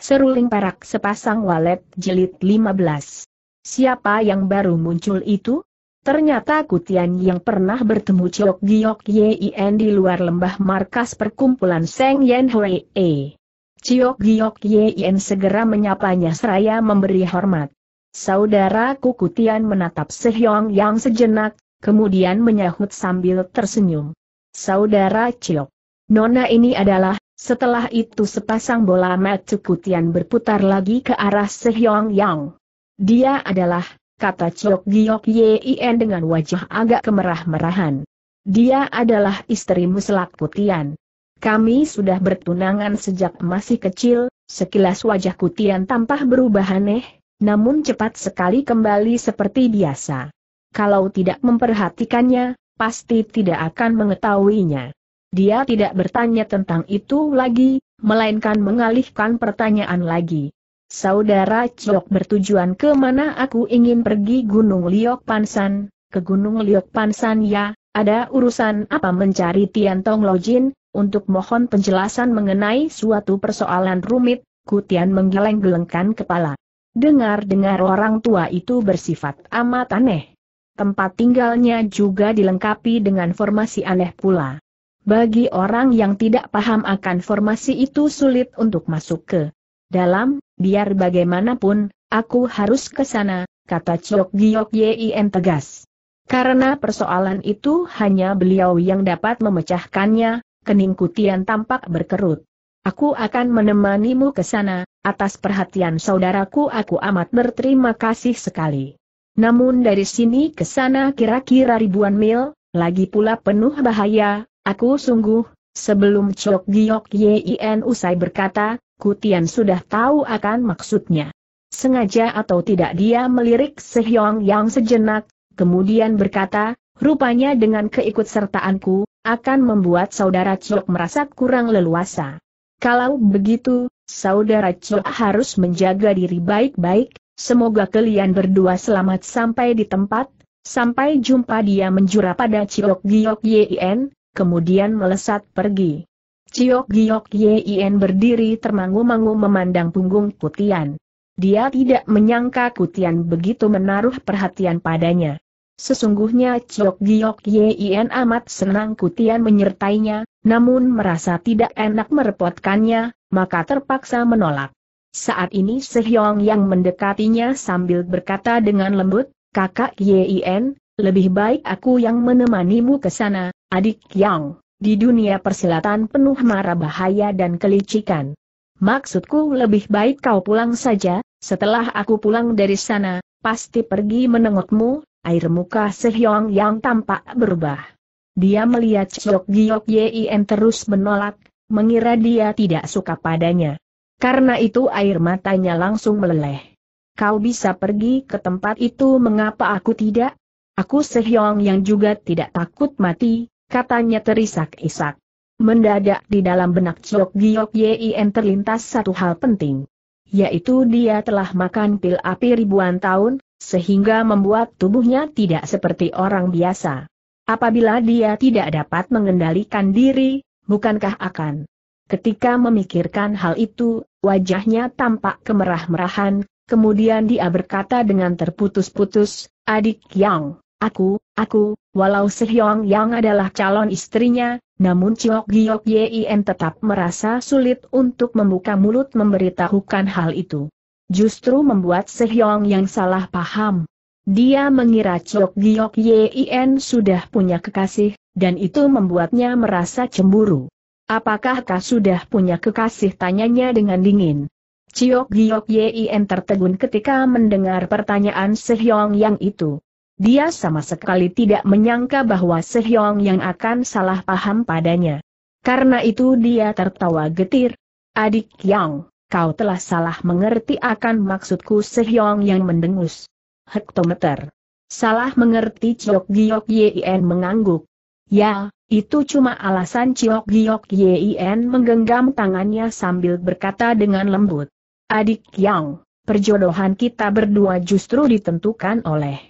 Seruling perak sepasang walet jilid 15. Siapa yang baru muncul itu? Ternyata Kutian yang pernah bertemu Chok Giok Yin di luar lembah markas perkumpulan Seng Yen Hui E. Chok Giok Yin segera menyapanya seraya memberi hormat. Saudaraku Kutian menatap Sehyong yang sejenak, kemudian menyahut sambil tersenyum. Saudara Chok. Nona ini adalah setelah itu sepasang bola Kutian berputar lagi ke arah Sehyong Yang. Dia adalah, kata Chok Giok Yien dengan wajah agak kemerah-merahan. Dia adalah istrimu Selak Putian. Kami sudah bertunangan sejak masih kecil, sekilas wajah Kutian tampak berubah aneh, namun cepat sekali kembali seperti biasa. Kalau tidak memperhatikannya, pasti tidak akan mengetahuinya. Dia tidak bertanya tentang itu lagi, melainkan mengalihkan pertanyaan lagi. Saudara Chok bertujuan ke mana aku ingin pergi Gunung Liok Pansan, ke Gunung Liok Pansan ya, ada urusan apa mencari Tian Tong Lojin, untuk mohon penjelasan mengenai suatu persoalan rumit, Kutian menggeleng-gelengkan kepala. Dengar-dengar orang tua itu bersifat amat aneh. Tempat tinggalnya juga dilengkapi dengan formasi aneh pula. Bagi orang yang tidak paham akan formasi itu sulit untuk masuk ke dalam, biar bagaimanapun, aku harus ke sana, kata Chok Giyok Yin tegas. Karena persoalan itu hanya beliau yang dapat memecahkannya, kening Kutian tampak berkerut. Aku akan menemanimu ke sana, atas perhatian saudaraku aku amat berterima kasih sekali. Namun dari sini ke sana kira-kira ribuan mil, lagi pula penuh bahaya, Aku sungguh, sebelum Chok Giok Yien usai berkata, Kutian sudah tahu akan maksudnya. Sengaja atau tidak dia melirik Sehyong Yang sejenak, kemudian berkata, rupanya dengan keikutsertaanku, akan membuat saudara Chok merasa kurang leluasa. Kalau begitu, saudara Chok harus menjaga diri baik-baik, semoga kalian berdua selamat sampai di tempat, sampai jumpa dia menjura pada Chok Giok Yien, kemudian melesat pergi. Ciok Giok Yien berdiri termangu-mangu memandang punggung Kutian. Dia tidak menyangka Kutian begitu menaruh perhatian padanya. Sesungguhnya Ciok Giok Yien amat senang Kutian menyertainya, namun merasa tidak enak merepotkannya, maka terpaksa menolak. Saat ini Sehyong yang mendekatinya sambil berkata dengan lembut, Kakak Yien. Lebih baik aku yang menemanimu ke sana, adik yang, di dunia persilatan penuh mara bahaya dan kelicikan. Maksudku lebih baik kau pulang saja, setelah aku pulang dari sana, pasti pergi menengokmu, air muka Sehyong yang tampak berubah. Dia melihat Chok Giok Yien terus menolak, mengira dia tidak suka padanya. Karena itu air matanya langsung meleleh. Kau bisa pergi ke tempat itu mengapa aku tidak? Aku Sehyong yang juga tidak takut mati, katanya terisak-isak. Mendadak di dalam benak Chok Giok Yien terlintas satu hal penting. Yaitu dia telah makan pil api ribuan tahun, sehingga membuat tubuhnya tidak seperti orang biasa. Apabila dia tidak dapat mengendalikan diri, bukankah akan? Ketika memikirkan hal itu, wajahnya tampak kemerah-merahan, kemudian dia berkata dengan terputus-putus, Adik Yang, Aku, aku, walau Sehyong yang adalah calon istrinya, namun Chiok Giok Yien tetap merasa sulit untuk membuka mulut memberitahukan hal itu. Justru membuat Sehyong yang salah paham. Dia mengira Chiok Giok Yien sudah punya kekasih, dan itu membuatnya merasa cemburu. Apakah kau sudah punya kekasih tanyanya dengan dingin. Chiok Giok Yien tertegun ketika mendengar pertanyaan Sehyong yang itu. Dia sama sekali tidak menyangka bahwa Sehyong yang akan salah paham padanya. Karena itu dia tertawa getir. Adik Yang, kau telah salah mengerti akan maksudku Sehyong yang mendengus. Hektometer. Salah mengerti Ciok Giok Yen mengangguk. Ya, itu cuma alasan Ciok Giok Yen menggenggam tangannya sambil berkata dengan lembut. Adik Yang, perjodohan kita berdua justru ditentukan oleh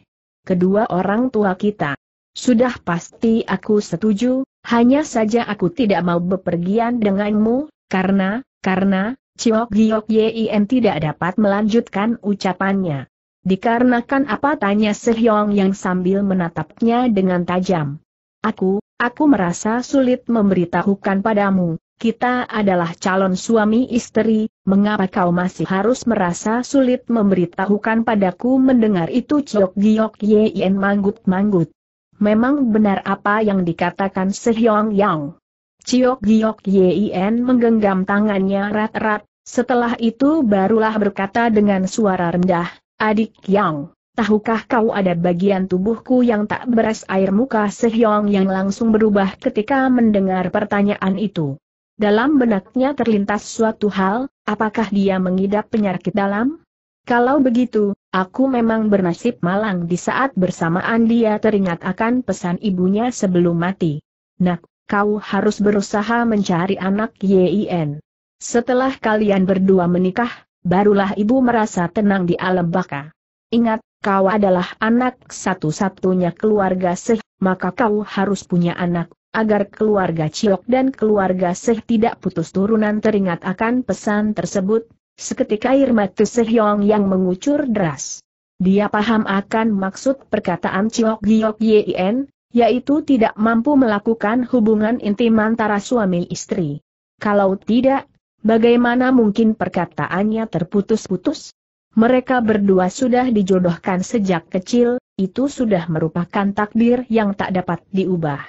kedua orang tua kita. Sudah pasti aku setuju, hanya saja aku tidak mau bepergian denganmu, karena, karena, Ciok Giok Yin tidak dapat melanjutkan ucapannya. Dikarenakan apa tanya Sehyong yang sambil menatapnya dengan tajam. Aku, aku merasa sulit memberitahukan padamu, kita adalah calon suami istri, mengapa kau masih harus merasa sulit memberitahukan padaku mendengar itu Chok Giok Yen manggut-manggut. Memang benar apa yang dikatakan Sehyong Yang. Ciok Giok Yen menggenggam tangannya rat-rat, setelah itu barulah berkata dengan suara rendah, Adik Yang, tahukah kau ada bagian tubuhku yang tak beres air muka Sehyong Yang langsung berubah ketika mendengar pertanyaan itu. Dalam benaknya terlintas suatu hal, apakah dia mengidap penyakit dalam? Kalau begitu, aku memang bernasib malang di saat bersamaan dia teringat akan pesan ibunya sebelum mati. Nak, kau harus berusaha mencari anak YIN. Setelah kalian berdua menikah, barulah ibu merasa tenang di alam baka. Ingat, kau adalah anak satu-satunya keluarga seh, maka kau harus punya anak agar keluarga Ciok dan keluarga Seh tidak putus turunan teringat akan pesan tersebut, seketika air mata Yong yang mengucur deras. Dia paham akan maksud perkataan Ciok Giok Yien, yaitu tidak mampu melakukan hubungan intim antara suami istri. Kalau tidak, bagaimana mungkin perkataannya terputus-putus? Mereka berdua sudah dijodohkan sejak kecil, itu sudah merupakan takdir yang tak dapat diubah.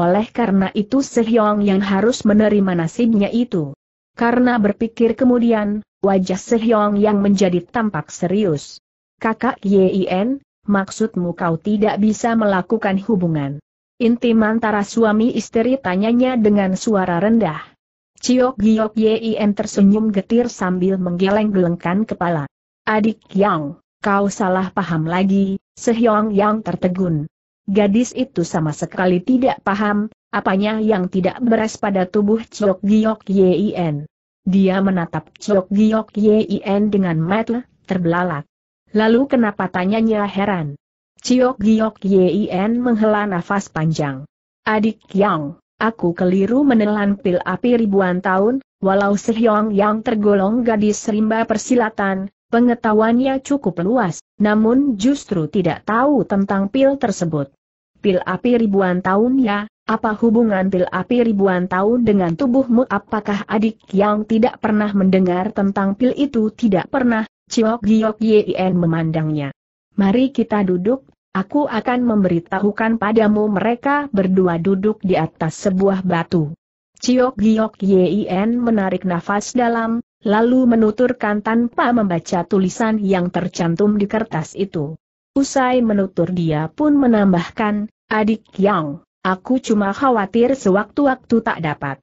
Oleh karena itu Sehyong yang harus menerima nasibnya itu. Karena berpikir kemudian, wajah Sehyong yang menjadi tampak serius. Kakak Yin, maksudmu kau tidak bisa melakukan hubungan. Intim antara suami istri tanyanya dengan suara rendah. Ciok Giok Yin tersenyum getir sambil menggeleng-gelengkan kepala. Adik Yang, kau salah paham lagi, Sehyong Yang tertegun. Gadis itu sama sekali tidak paham, apanya yang tidak beres pada tubuh Chok Giok Yien. Dia menatap Chok Giok Yien dengan mata terbelalak. Lalu kenapa tanyanya heran? Chok Giok Yien menghela nafas panjang. Adik Yang, aku keliru menelan pil api ribuan tahun, walau Sehyong yang tergolong gadis rimba persilatan, pengetahuannya cukup luas, namun justru tidak tahu tentang pil tersebut. Pil api ribuan tahun ya, apa hubungan pil api ribuan tahun dengan tubuhmu? Apakah adik yang tidak pernah mendengar tentang pil itu tidak pernah? Ciok Giok Yin memandangnya. Mari kita duduk, aku akan memberitahukan padamu mereka berdua duduk di atas sebuah batu. Ciok Giok Yin menarik nafas dalam, lalu menuturkan tanpa membaca tulisan yang tercantum di kertas itu. Usai menutur dia pun menambahkan, adik yang, aku cuma khawatir sewaktu-waktu tak dapat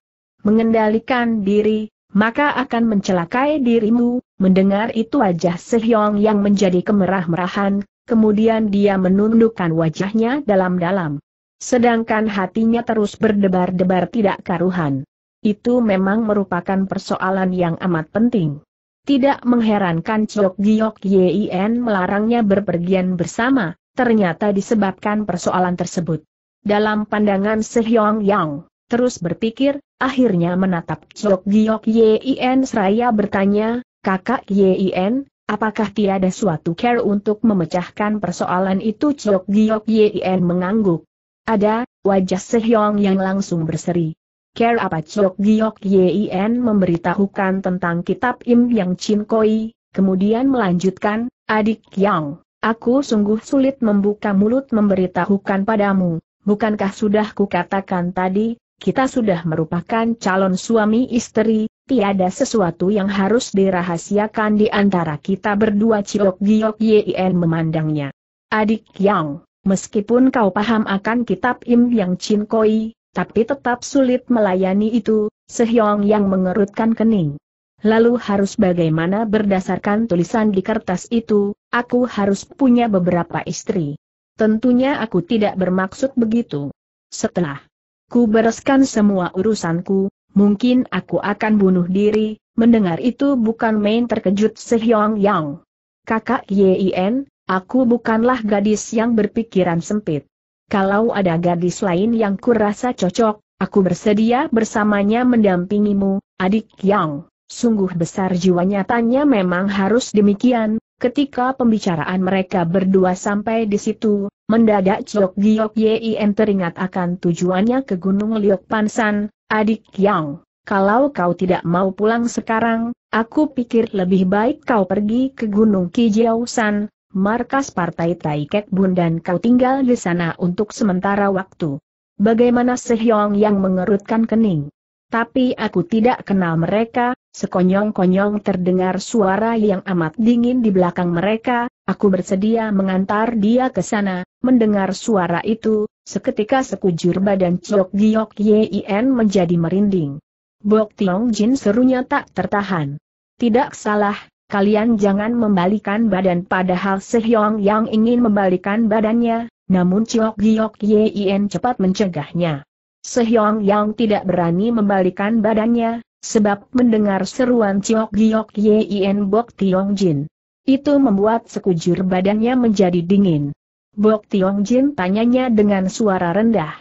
mengendalikan diri, maka akan mencelakai dirimu, mendengar itu wajah Sehyong yang menjadi kemerah-merahan, kemudian dia menundukkan wajahnya dalam-dalam. Sedangkan hatinya terus berdebar-debar tidak karuhan. Itu memang merupakan persoalan yang amat penting. Tidak mengherankan Chok Giok Yin melarangnya berpergian bersama, ternyata disebabkan persoalan tersebut. Dalam pandangan Sehyong Yang, terus berpikir, akhirnya menatap Chok Giok Yin seraya bertanya, kakak Yin, apakah tiada suatu care untuk memecahkan persoalan itu Chok Giok Yin mengangguk. Ada, wajah Sehyong yang langsung berseri. Care apa Chok Giok Yien memberitahukan tentang kitab Im Yang Chin Koi, kemudian melanjutkan, Adik Yang, aku sungguh sulit membuka mulut memberitahukan padamu, bukankah sudah kukatakan tadi, kita sudah merupakan calon suami istri, tiada sesuatu yang harus dirahasiakan di antara kita berdua Chok Giok Yien memandangnya. Adik Yang, meskipun kau paham akan kitab Im Yang Chin Koi, tapi tetap sulit melayani itu, Sehyong yang mengerutkan kening. Lalu harus bagaimana berdasarkan tulisan di kertas itu, aku harus punya beberapa istri. Tentunya aku tidak bermaksud begitu. Setelah ku bereskan semua urusanku, mungkin aku akan bunuh diri, mendengar itu bukan main terkejut Sehyong Yang. Kakak Yin, aku bukanlah gadis yang berpikiran sempit kalau ada gadis lain yang kurasa cocok, aku bersedia bersamanya mendampingimu, adik yang sungguh besar jiwa nyatanya memang harus demikian. Ketika pembicaraan mereka berdua sampai di situ, mendadak Chok Giok Yien teringat akan tujuannya ke Gunung Liok Pansan, adik yang, kalau kau tidak mau pulang sekarang, aku pikir lebih baik kau pergi ke Gunung Kijiausan markas partai Taiket Bun dan kau tinggal di sana untuk sementara waktu. Bagaimana Sehyong yang mengerutkan kening? Tapi aku tidak kenal mereka, sekonyong-konyong terdengar suara yang amat dingin di belakang mereka, aku bersedia mengantar dia ke sana, mendengar suara itu, seketika sekujur badan Chok Giok Yien menjadi merinding. Bok Tiong Jin serunya tak tertahan. Tidak salah, kalian jangan membalikan badan padahal Sehyong yang ingin membalikan badannya, namun Chiok Giok Yien cepat mencegahnya. Sehyong yang tidak berani membalikan badannya, sebab mendengar seruan Chiok Giok Yien Bok Tiong Jin. Itu membuat sekujur badannya menjadi dingin. Bok Tiong Jin tanyanya dengan suara rendah.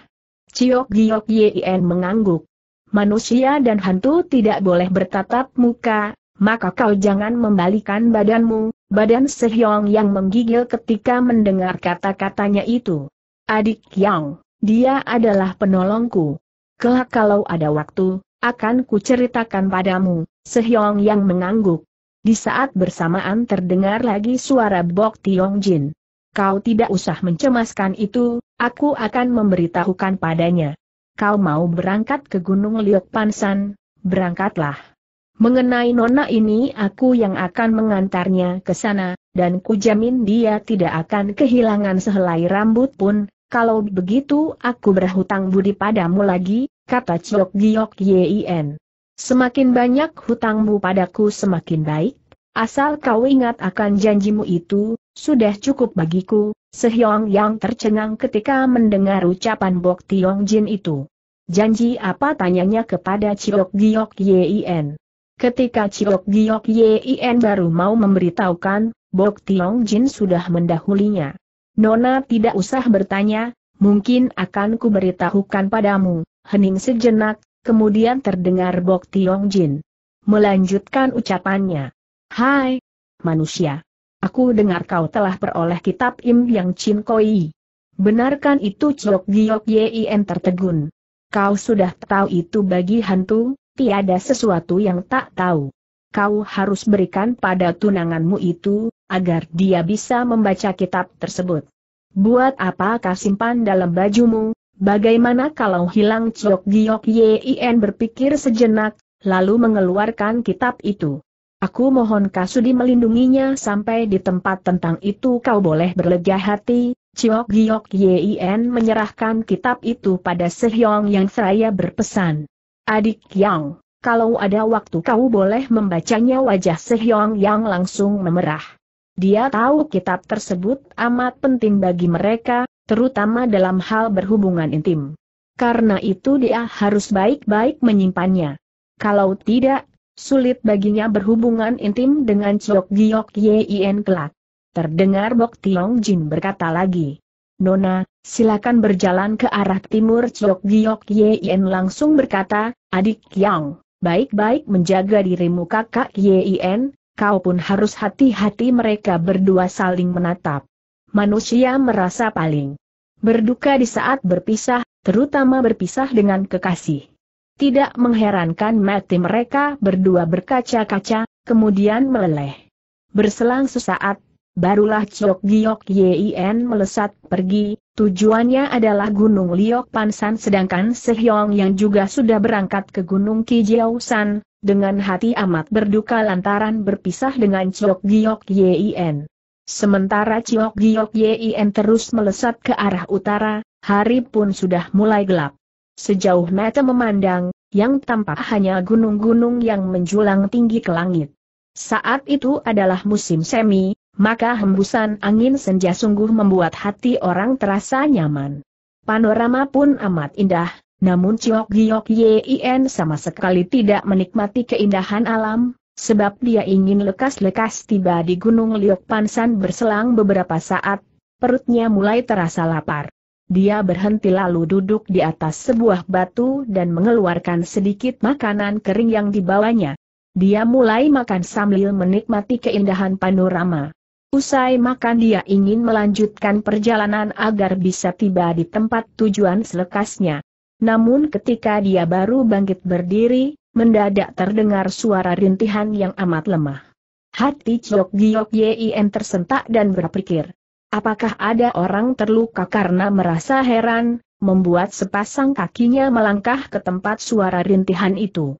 Chiok Giok Yien mengangguk. Manusia dan hantu tidak boleh bertatap muka, maka kau jangan membalikan badanmu, badan Sehyong yang menggigil ketika mendengar kata-katanya itu. Adik Yang, dia adalah penolongku. Kelak kalau ada waktu, akan kuceritakan padamu, Sehyong yang mengangguk. Di saat bersamaan terdengar lagi suara Bok Tiong Jin. Kau tidak usah mencemaskan itu, aku akan memberitahukan padanya. Kau mau berangkat ke Gunung Liok Pansan, berangkatlah. Mengenai nona ini aku yang akan mengantarnya ke sana, dan kujamin dia tidak akan kehilangan sehelai rambut pun, kalau begitu aku berhutang budi padamu lagi, kata Ciok Giok Yin. Semakin banyak hutangmu padaku semakin baik, asal kau ingat akan janjimu itu, sudah cukup bagiku, Sehyong yang tercengang ketika mendengar ucapan Bok Tiong Jin itu. Janji apa tanyanya kepada Ciok Giok Yin. Ketika Ciok Giok Yin baru mau memberitahukan, Bok Tiong Jin sudah mendahulinya. Nona tidak usah bertanya, mungkin akan kuberitahukan padamu, hening sejenak, kemudian terdengar Bok Tiong Jin. Melanjutkan ucapannya. Hai, manusia. Aku dengar kau telah peroleh kitab Im Yang Chin Koi. Benarkan itu Ciok Giok Yin tertegun. Kau sudah tahu itu bagi hantu, tiada sesuatu yang tak tahu. Kau harus berikan pada tunanganmu itu, agar dia bisa membaca kitab tersebut. Buat apa kau simpan dalam bajumu, bagaimana kalau hilang Ciok Giok Yien berpikir sejenak, lalu mengeluarkan kitab itu. Aku mohon Kasudi melindunginya sampai di tempat tentang itu kau boleh berlega hati, Ciok Giok Yien menyerahkan kitab itu pada Sehyong yang seraya berpesan. Adik Yang, kalau ada waktu kau boleh membacanya wajah Sehyong yang langsung memerah. Dia tahu kitab tersebut amat penting bagi mereka, terutama dalam hal berhubungan intim. Karena itu dia harus baik-baik menyimpannya. Kalau tidak, sulit baginya berhubungan intim dengan Chok Giok Yien kelak. Terdengar Bok Tiong Jin berkata lagi. Nona, silakan berjalan ke arah timur Chok Giok Yen langsung berkata, adik Yang, baik-baik menjaga dirimu kakak Yen, kau pun harus hati-hati mereka berdua saling menatap. Manusia merasa paling berduka di saat berpisah, terutama berpisah dengan kekasih. Tidak mengherankan mati mereka berdua berkaca-kaca, kemudian meleleh. Berselang sesaat, Barulah Chok Giok Yien melesat pergi, tujuannya adalah Gunung Liok Pansan sedangkan Sehyong yang juga sudah berangkat ke Gunung Kijiausan, dengan hati amat berduka lantaran berpisah dengan Chok Giok Yien. Sementara Chok Giok Yien terus melesat ke arah utara, hari pun sudah mulai gelap. Sejauh mata memandang, yang tampak hanya gunung-gunung yang menjulang tinggi ke langit. Saat itu adalah musim semi, maka hembusan angin senja sungguh membuat hati orang terasa nyaman. Panorama pun amat indah, namun Ciok Giok Yin sama sekali tidak menikmati keindahan alam, sebab dia ingin lekas-lekas tiba di Gunung Liok Pansan berselang beberapa saat, perutnya mulai terasa lapar. Dia berhenti lalu duduk di atas sebuah batu dan mengeluarkan sedikit makanan kering yang dibawanya. Dia mulai makan sambil menikmati keindahan panorama. Usai makan dia ingin melanjutkan perjalanan agar bisa tiba di tempat tujuan selekasnya. Namun ketika dia baru bangkit berdiri, mendadak terdengar suara rintihan yang amat lemah. Hati Chok Giok Yien tersentak dan berpikir, apakah ada orang terluka karena merasa heran, membuat sepasang kakinya melangkah ke tempat suara rintihan itu.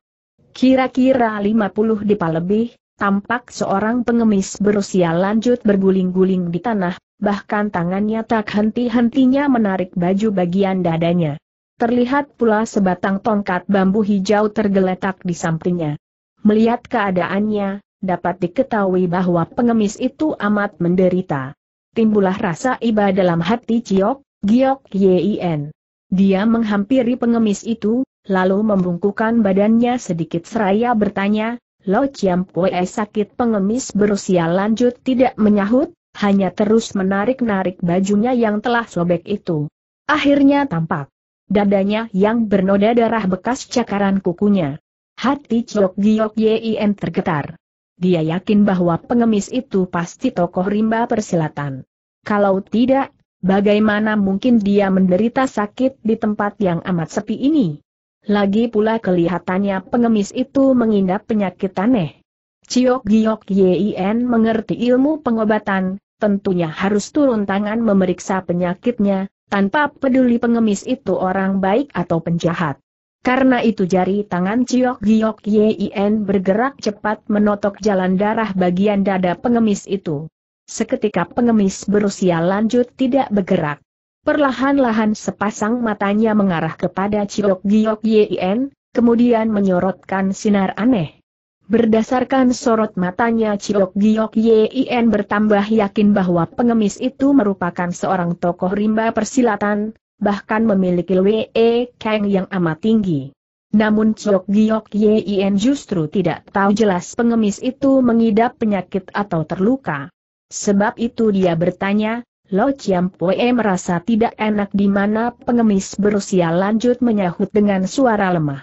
Kira-kira 50 dipa lebih, tampak seorang pengemis berusia lanjut berguling-guling di tanah, bahkan tangannya tak henti-hentinya menarik baju bagian dadanya. Terlihat pula sebatang tongkat bambu hijau tergeletak di sampingnya. Melihat keadaannya, dapat diketahui bahwa pengemis itu amat menderita. Timbullah rasa iba dalam hati Ciok, Giok Yin. Dia menghampiri pengemis itu, lalu membungkukan badannya sedikit seraya bertanya, Lo Chiam Pue sakit pengemis berusia lanjut tidak menyahut, hanya terus menarik-narik bajunya yang telah sobek itu. Akhirnya tampak dadanya yang bernoda darah bekas cakaran kukunya. Hati Chok Giok Yien tergetar. Dia yakin bahwa pengemis itu pasti tokoh rimba persilatan. Kalau tidak, bagaimana mungkin dia menderita sakit di tempat yang amat sepi ini? Lagi pula kelihatannya pengemis itu mengidap penyakit aneh. Ciok Giok Yin mengerti ilmu pengobatan, tentunya harus turun tangan memeriksa penyakitnya, tanpa peduli pengemis itu orang baik atau penjahat. Karena itu jari tangan Ciok Giok Yin bergerak cepat menotok jalan darah bagian dada pengemis itu. Seketika pengemis berusia lanjut tidak bergerak. Perlahan-lahan sepasang matanya mengarah kepada Ciok Giok Yien, kemudian menyorotkan sinar aneh. Berdasarkan sorot matanya Ciok Giok Yien bertambah yakin bahwa pengemis itu merupakan seorang tokoh rimba persilatan, bahkan memiliki Wee Kang yang amat tinggi. Namun Ciok Giok Yien justru tidak tahu jelas pengemis itu mengidap penyakit atau terluka. Sebab itu dia bertanya, Lo Chiam Poe merasa tidak enak di mana pengemis berusia lanjut menyahut dengan suara lemah.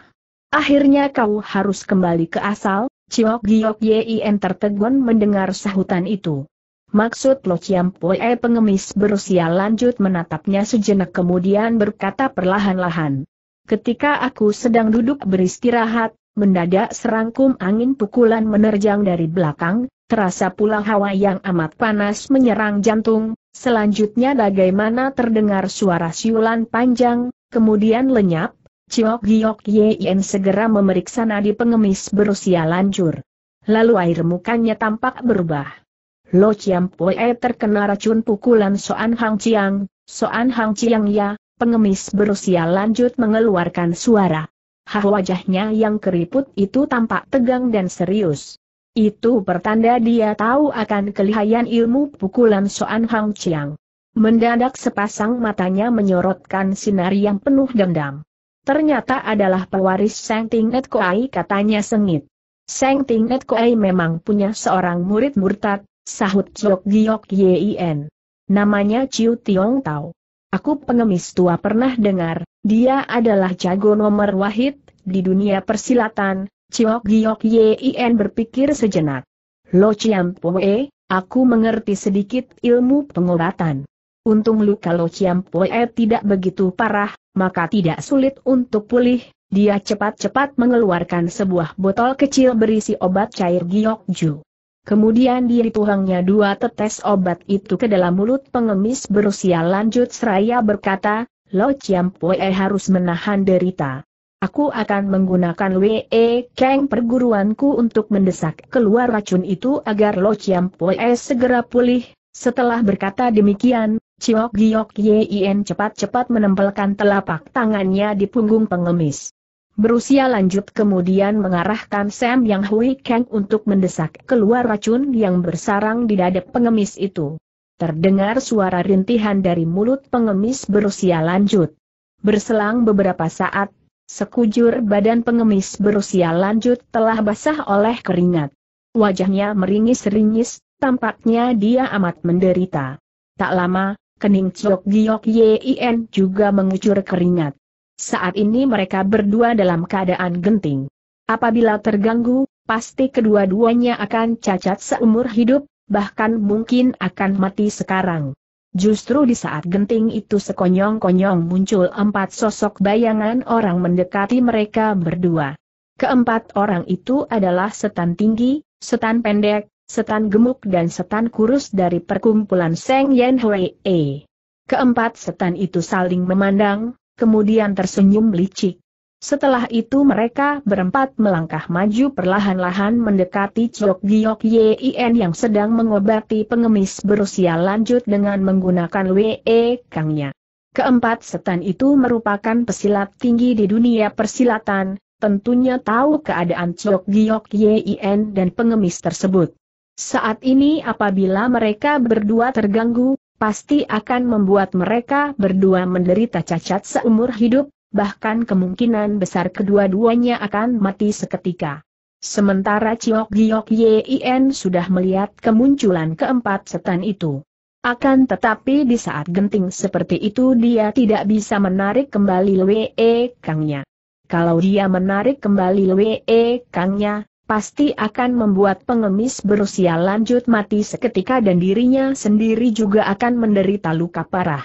Akhirnya kau harus kembali ke asal, Ciok Giok Yien tertegun mendengar sahutan itu. Maksud Lo Chiam Poe pengemis berusia lanjut menatapnya sejenak kemudian berkata perlahan-lahan. Ketika aku sedang duduk beristirahat, mendadak serangkum angin pukulan menerjang dari belakang, terasa pula hawa yang amat panas menyerang jantung, selanjutnya bagaimana terdengar suara siulan panjang, kemudian lenyap, Ciok Giok Yen segera memeriksa nadi pengemis berusia lanjur. Lalu air mukanya tampak berubah. Lo Chiam Poe terkena racun pukulan Soan Hang Chiang, Soan Hang Chiang ya, pengemis berusia lanjut mengeluarkan suara. Hah wajahnya yang keriput itu tampak tegang dan serius. Itu pertanda dia tahu akan kelihayan ilmu pukulan Soan Hang Chiang. Mendadak sepasang matanya menyorotkan sinar yang penuh dendam. Ternyata adalah pewaris Seng Ting Net Koai katanya sengit. Seng Ting Net Koai memang punya seorang murid murtad, sahut Jok Giok Yin. Namanya Ciu Tiong Tao. Aku pengemis tua pernah dengar, dia adalah jago nomor wahid, di dunia persilatan, Ciok Giok Yien berpikir sejenak. Lo Chiam Poe, aku mengerti sedikit ilmu pengobatan. Untung luka Lo Chiam Poe tidak begitu parah, maka tidak sulit untuk pulih, dia cepat-cepat mengeluarkan sebuah botol kecil berisi obat cair Giok Ju. Kemudian dia dituangnya dua tetes obat itu ke dalam mulut pengemis berusia lanjut seraya berkata, Lo Chiam Poe harus menahan derita. Aku akan menggunakan WE Kang perguruanku untuk mendesak keluar racun itu agar Lo Chiam Poe segera pulih. Setelah berkata demikian, Chiok Giok Yien cepat-cepat menempelkan telapak tangannya di punggung pengemis berusia lanjut kemudian mengarahkan Sam Yang Hui Kang untuk mendesak keluar racun yang bersarang di dada pengemis itu. Terdengar suara rintihan dari mulut pengemis berusia lanjut. Berselang beberapa saat, sekujur badan pengemis berusia lanjut telah basah oleh keringat. Wajahnya meringis-ringis, tampaknya dia amat menderita. Tak lama, kening Chok Giok Yin juga mengucur keringat. Saat ini mereka berdua dalam keadaan genting. Apabila terganggu, pasti kedua-duanya akan cacat seumur hidup, bahkan mungkin akan mati sekarang. Justru di saat genting itu sekonyong-konyong muncul empat sosok bayangan orang mendekati mereka berdua. Keempat orang itu adalah setan tinggi, setan pendek, setan gemuk dan setan kurus dari perkumpulan Seng Yan Hui E. Keempat setan itu saling memandang, kemudian tersenyum licik. Setelah itu mereka berempat melangkah maju perlahan-lahan mendekati Chok Giok Yien yang sedang mengobati pengemis berusia lanjut dengan menggunakan WE Kangnya. Keempat setan itu merupakan pesilat tinggi di dunia persilatan, tentunya tahu keadaan Chok Giok Yien dan pengemis tersebut. Saat ini apabila mereka berdua terganggu, pasti akan membuat mereka berdua menderita cacat seumur hidup, bahkan kemungkinan besar kedua-duanya akan mati seketika. Sementara Ciok Giok Yien sudah melihat kemunculan keempat setan itu. Akan tetapi di saat genting seperti itu dia tidak bisa menarik kembali Lwe Kangnya. Kalau dia menarik kembali Lwe Kangnya, pasti akan membuat pengemis berusia lanjut mati seketika dan dirinya sendiri juga akan menderita luka parah.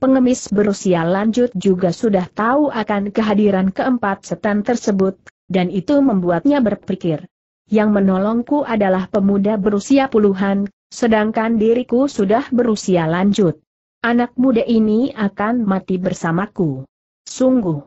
Pengemis berusia lanjut juga sudah tahu akan kehadiran keempat setan tersebut, dan itu membuatnya berpikir. Yang menolongku adalah pemuda berusia puluhan, sedangkan diriku sudah berusia lanjut. Anak muda ini akan mati bersamaku. Sungguh.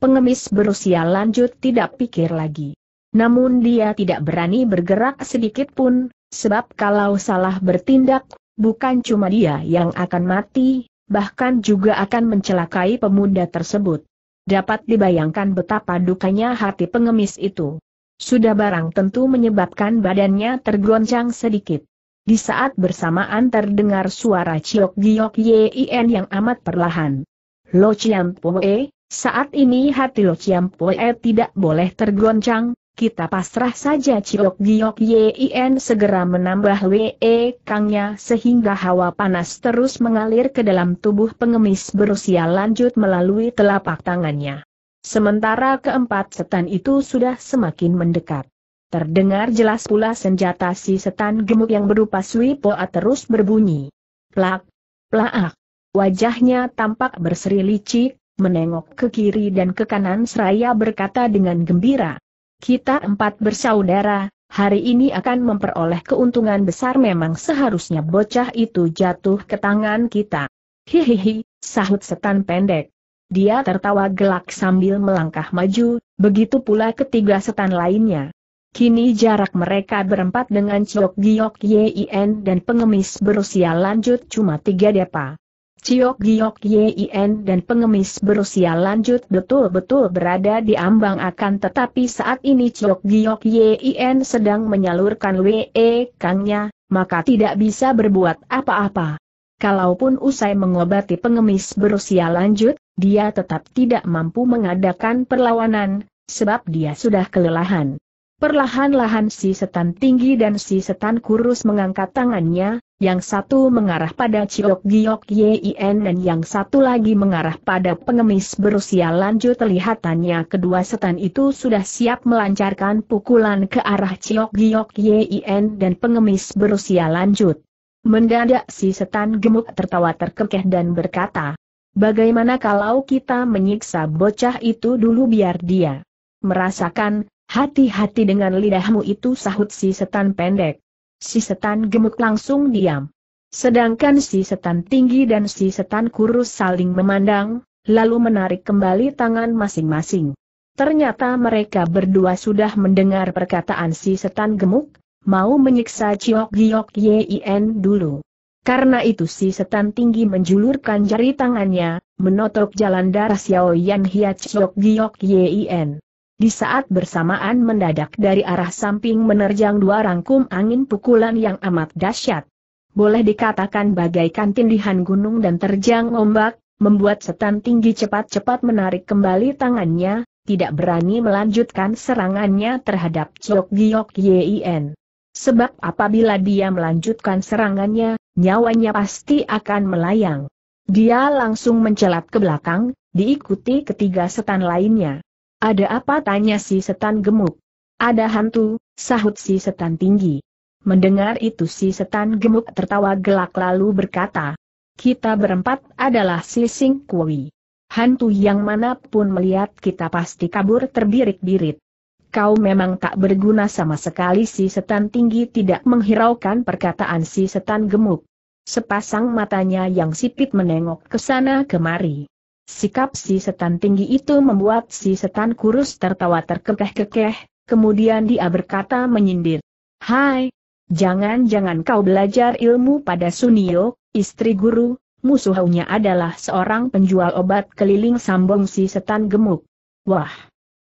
Pengemis berusia lanjut tidak pikir lagi. Namun dia tidak berani bergerak sedikit pun, sebab kalau salah bertindak, bukan cuma dia yang akan mati, bahkan juga akan mencelakai pemuda tersebut. Dapat dibayangkan betapa dukanya hati pengemis itu. Sudah barang tentu menyebabkan badannya tergoncang sedikit. Di saat bersamaan terdengar suara Ciok Giok Yin yang amat perlahan. Lo Chiam Poe, saat ini hati Lo Chiam Poe tidak boleh tergoncang, kita pasrah saja Ciok Giok Yin segera menambah WE Kangnya sehingga hawa panas terus mengalir ke dalam tubuh pengemis berusia lanjut melalui telapak tangannya. Sementara keempat setan itu sudah semakin mendekat. Terdengar jelas pula senjata si setan gemuk yang berupa Sui Poa terus berbunyi. Plak, Plak! Wajahnya tampak berseri licik, menengok ke kiri dan ke kanan seraya berkata dengan gembira kita empat bersaudara, hari ini akan memperoleh keuntungan besar memang seharusnya bocah itu jatuh ke tangan kita. Hihihi, sahut setan pendek. Dia tertawa gelak sambil melangkah maju, begitu pula ketiga setan lainnya. Kini jarak mereka berempat dengan Chok Giok Yien dan pengemis berusia lanjut cuma tiga depa. Ciok Giok Yin dan pengemis berusia lanjut betul-betul berada di ambang akan tetapi saat ini Ciok Giok Yin sedang menyalurkan WE Kangnya, maka tidak bisa berbuat apa-apa. Kalaupun usai mengobati pengemis berusia lanjut, dia tetap tidak mampu mengadakan perlawanan, sebab dia sudah kelelahan. Perlahan-lahan si setan tinggi dan si setan kurus mengangkat tangannya, yang satu mengarah pada Chiok Giok Yin dan yang satu lagi mengarah pada pengemis berusia lanjut kelihatannya kedua setan itu sudah siap melancarkan pukulan ke arah Chiok Giok Yin dan pengemis berusia lanjut. Mendadak si setan gemuk tertawa terkekeh dan berkata, Bagaimana kalau kita menyiksa bocah itu dulu biar dia merasakan, hati-hati dengan lidahmu itu sahut si setan pendek si setan gemuk langsung diam. Sedangkan si setan tinggi dan si setan kurus saling memandang, lalu menarik kembali tangan masing-masing. Ternyata mereka berdua sudah mendengar perkataan si setan gemuk, mau menyiksa Ciok Giok Yin dulu. Karena itu si setan tinggi menjulurkan jari tangannya, menotok jalan darah Xiao Yan Hia Ciok Giok Yin. Di saat bersamaan mendadak dari arah samping menerjang dua rangkum angin pukulan yang amat dahsyat. Boleh dikatakan bagaikan tindihan gunung dan terjang ombak, membuat setan tinggi cepat-cepat menarik kembali tangannya, tidak berani melanjutkan serangannya terhadap Chok Giok Yien, Sebab apabila dia melanjutkan serangannya, nyawanya pasti akan melayang. Dia langsung mencelat ke belakang, diikuti ketiga setan lainnya. Ada apa tanya si setan gemuk? Ada hantu, sahut si setan tinggi. Mendengar itu si setan gemuk tertawa gelak lalu berkata, kita berempat adalah si Sing Kui. Hantu yang manapun melihat kita pasti kabur terbirit-birit. Kau memang tak berguna sama sekali si setan tinggi tidak menghiraukan perkataan si setan gemuk. Sepasang matanya yang sipit menengok ke sana kemari. Sikap si setan tinggi itu membuat si setan kurus tertawa terkekeh-kekeh, kemudian dia berkata menyindir. Hai, jangan-jangan kau belajar ilmu pada Sunio, istri guru, musuhnya adalah seorang penjual obat keliling sambung si setan gemuk. Wah,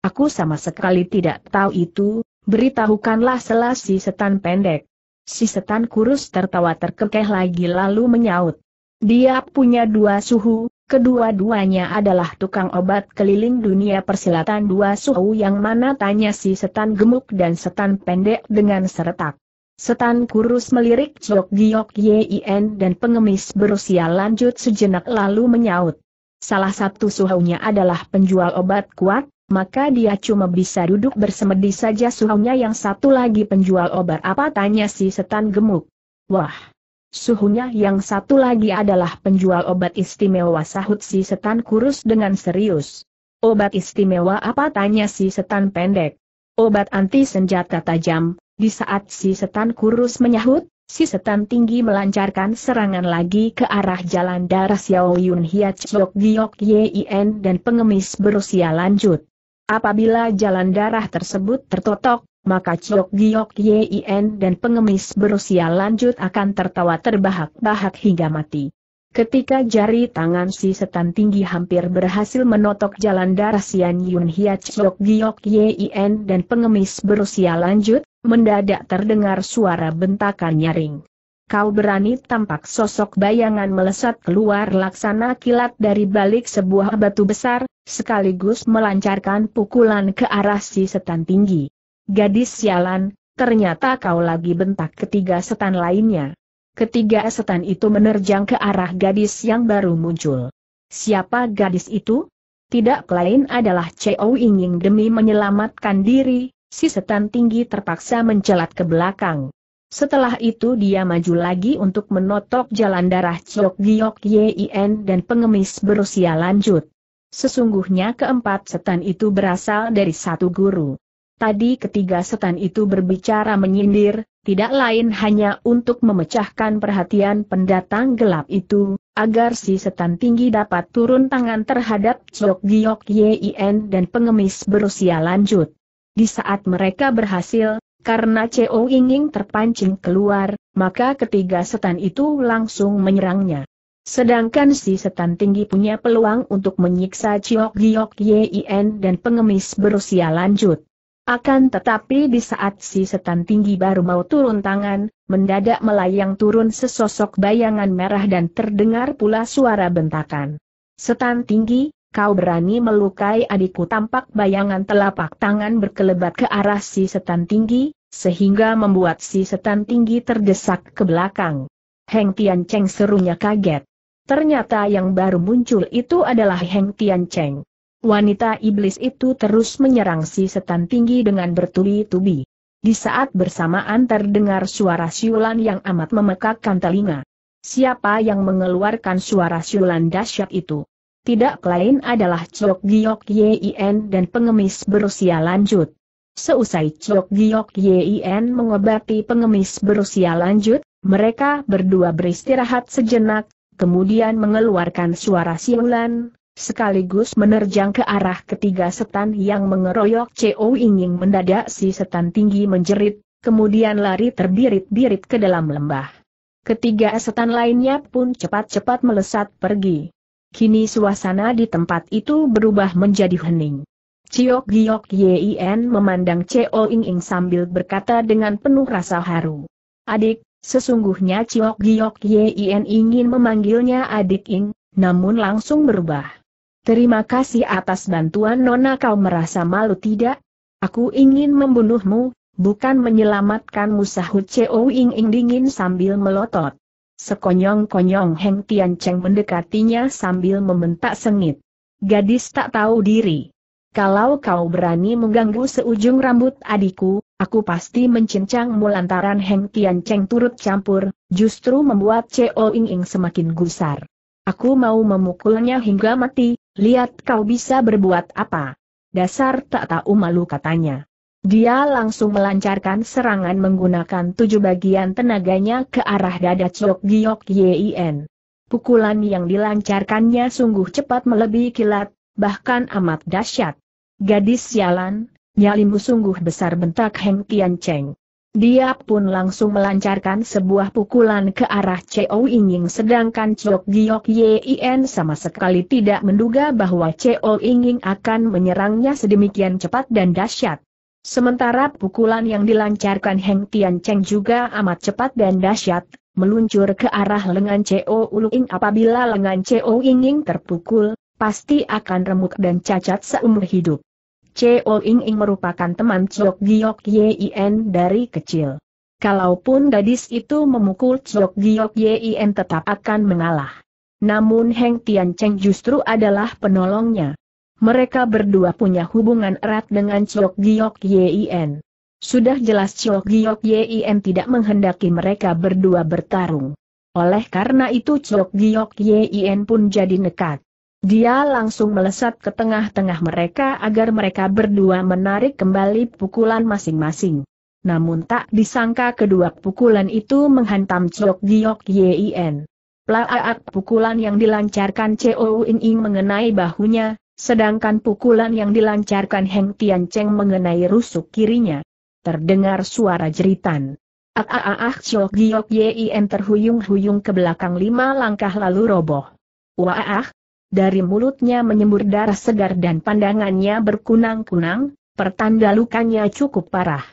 aku sama sekali tidak tahu itu, beritahukanlah selah si setan pendek. Si setan kurus tertawa terkekeh lagi lalu menyaut. Dia punya dua suhu, Kedua-duanya adalah tukang obat keliling dunia persilatan dua suhu yang mana tanya si setan gemuk dan setan pendek dengan seretak. Setan kurus melirik Jok Giok Yin dan pengemis berusia lanjut sejenak lalu menyaut. Salah satu suhunya adalah penjual obat kuat, maka dia cuma bisa duduk bersemedi saja suhunya yang satu lagi penjual obat apa tanya si setan gemuk. Wah! Suhunya yang satu lagi adalah penjual obat istimewa sahut si setan kurus dengan serius. Obat istimewa apa tanya si setan pendek. Obat anti senjata tajam, di saat si setan kurus menyahut, si setan tinggi melancarkan serangan lagi ke arah jalan darah Xiao Yun Hiat Chok Giok Yien dan pengemis berusia lanjut. Apabila jalan darah tersebut tertotok, maka Chok Giok Yin dan pengemis berusia lanjut akan tertawa terbahak-bahak hingga mati. Ketika jari tangan si setan tinggi hampir berhasil menotok jalan darah Sian Yun Hia Chok Giok Yin dan pengemis berusia lanjut, mendadak terdengar suara bentakan nyaring. Kau berani tampak sosok bayangan melesat keluar laksana kilat dari balik sebuah batu besar, sekaligus melancarkan pukulan ke arah si setan tinggi. Gadis sialan, ternyata kau lagi bentak ketiga setan lainnya. Ketiga setan itu menerjang ke arah gadis yang baru muncul. Siapa gadis itu? Tidak lain adalah Cao Ying demi menyelamatkan diri, si setan tinggi terpaksa mencelat ke belakang. Setelah itu dia maju lagi untuk menotok jalan darah Chok Giok Yin dan pengemis berusia lanjut. Sesungguhnya keempat setan itu berasal dari satu guru. Tadi ketiga setan itu berbicara menyindir, tidak lain hanya untuk memecahkan perhatian pendatang gelap itu, agar si setan tinggi dapat turun tangan terhadap Chok Giok Yien dan pengemis berusia lanjut. Di saat mereka berhasil, karena CO Inging terpancing keluar, maka ketiga setan itu langsung menyerangnya. Sedangkan si setan tinggi punya peluang untuk menyiksa Ciok Giok Yien dan pengemis berusia lanjut. Akan tetapi di saat si setan tinggi baru mau turun tangan, mendadak melayang turun sesosok bayangan merah dan terdengar pula suara bentakan. Setan tinggi, kau berani melukai adikku tampak bayangan telapak tangan berkelebat ke arah si setan tinggi, sehingga membuat si setan tinggi terdesak ke belakang. Heng Tian Cheng serunya kaget. Ternyata yang baru muncul itu adalah Heng Tian Cheng. Wanita iblis itu terus menyerang si setan tinggi dengan bertubi-tubi. Di saat bersamaan terdengar suara siulan yang amat memekakkan telinga. Siapa yang mengeluarkan suara siulan dahsyat itu? Tidak lain adalah Chok Giok Yien dan pengemis berusia lanjut. Seusai Chok Giok Yien mengobati pengemis berusia lanjut, mereka berdua beristirahat sejenak, kemudian mengeluarkan suara siulan, sekaligus menerjang ke arah ketiga setan yang mengeroyok CO ingin mendadak si setan tinggi menjerit, kemudian lari terbirit-birit ke dalam lembah. Ketiga setan lainnya pun cepat-cepat melesat pergi. Kini suasana di tempat itu berubah menjadi hening. Ciok Giok Yien memandang Ceo Ing Ing sambil berkata dengan penuh rasa haru. Adik, sesungguhnya Ciok Giok Yien ingin memanggilnya adik Ing, namun langsung berubah. Terima kasih atas bantuan Nona kau merasa malu tidak? Aku ingin membunuhmu, bukan menyelamatkanmu sahut Cheo Ing Ing dingin sambil melotot. Sekonyong-konyong Heng Tian Cheng mendekatinya sambil membentak sengit. Gadis tak tahu diri. Kalau kau berani mengganggu seujung rambut adikku, aku pasti mencincangmu lantaran Heng Tian Cheng turut campur, justru membuat Cheo Ing Ing semakin gusar. Aku mau memukulnya hingga mati, Lihat kau bisa berbuat apa. Dasar tak tahu malu katanya. Dia langsung melancarkan serangan menggunakan tujuh bagian tenaganya ke arah dada Chok Giok Yin. Pukulan yang dilancarkannya sungguh cepat melebihi kilat, bahkan amat dahsyat. Gadis sialan, nyalimu sungguh besar bentak Heng Tian Cheng. Dia pun langsung melancarkan sebuah pukulan ke arah Cao Inying sedangkan Chok Giok Yien sama sekali tidak menduga bahwa Cao Inying akan menyerangnya sedemikian cepat dan dahsyat. Sementara pukulan yang dilancarkan Heng Tian Cheng juga amat cepat dan dahsyat, meluncur ke arah lengan Cao Ying. apabila lengan Cao Inying terpukul, pasti akan remuk dan cacat seumur hidup. Cheo Ing Ing merupakan teman Chiok Giok Yin dari kecil. Kalaupun gadis itu memukul Chiok Giok Yin tetap akan mengalah. Namun Heng Tian Cheng justru adalah penolongnya. Mereka berdua punya hubungan erat dengan Chiok Giok Yin. Sudah jelas Chiok Giok Yin tidak menghendaki mereka berdua bertarung. Oleh karena itu Chiok Giok Yin pun jadi nekat. Dia langsung melesat ke tengah-tengah mereka agar mereka berdua menarik kembali pukulan masing-masing. Namun tak disangka kedua pukulan itu menghantam Chok Giok Yien. Plaak pukulan yang dilancarkan Chou In mengenai bahunya, sedangkan pukulan yang dilancarkan Heng Tian Cheng mengenai rusuk kirinya. Terdengar suara jeritan. Aaah! Ah, ah, ah, Chok Giok Yien terhuyung-huyung ke belakang lima langkah lalu roboh. Waaah! Dari mulutnya menyembur darah segar dan pandangannya berkunang-kunang, pertanda lukanya cukup parah.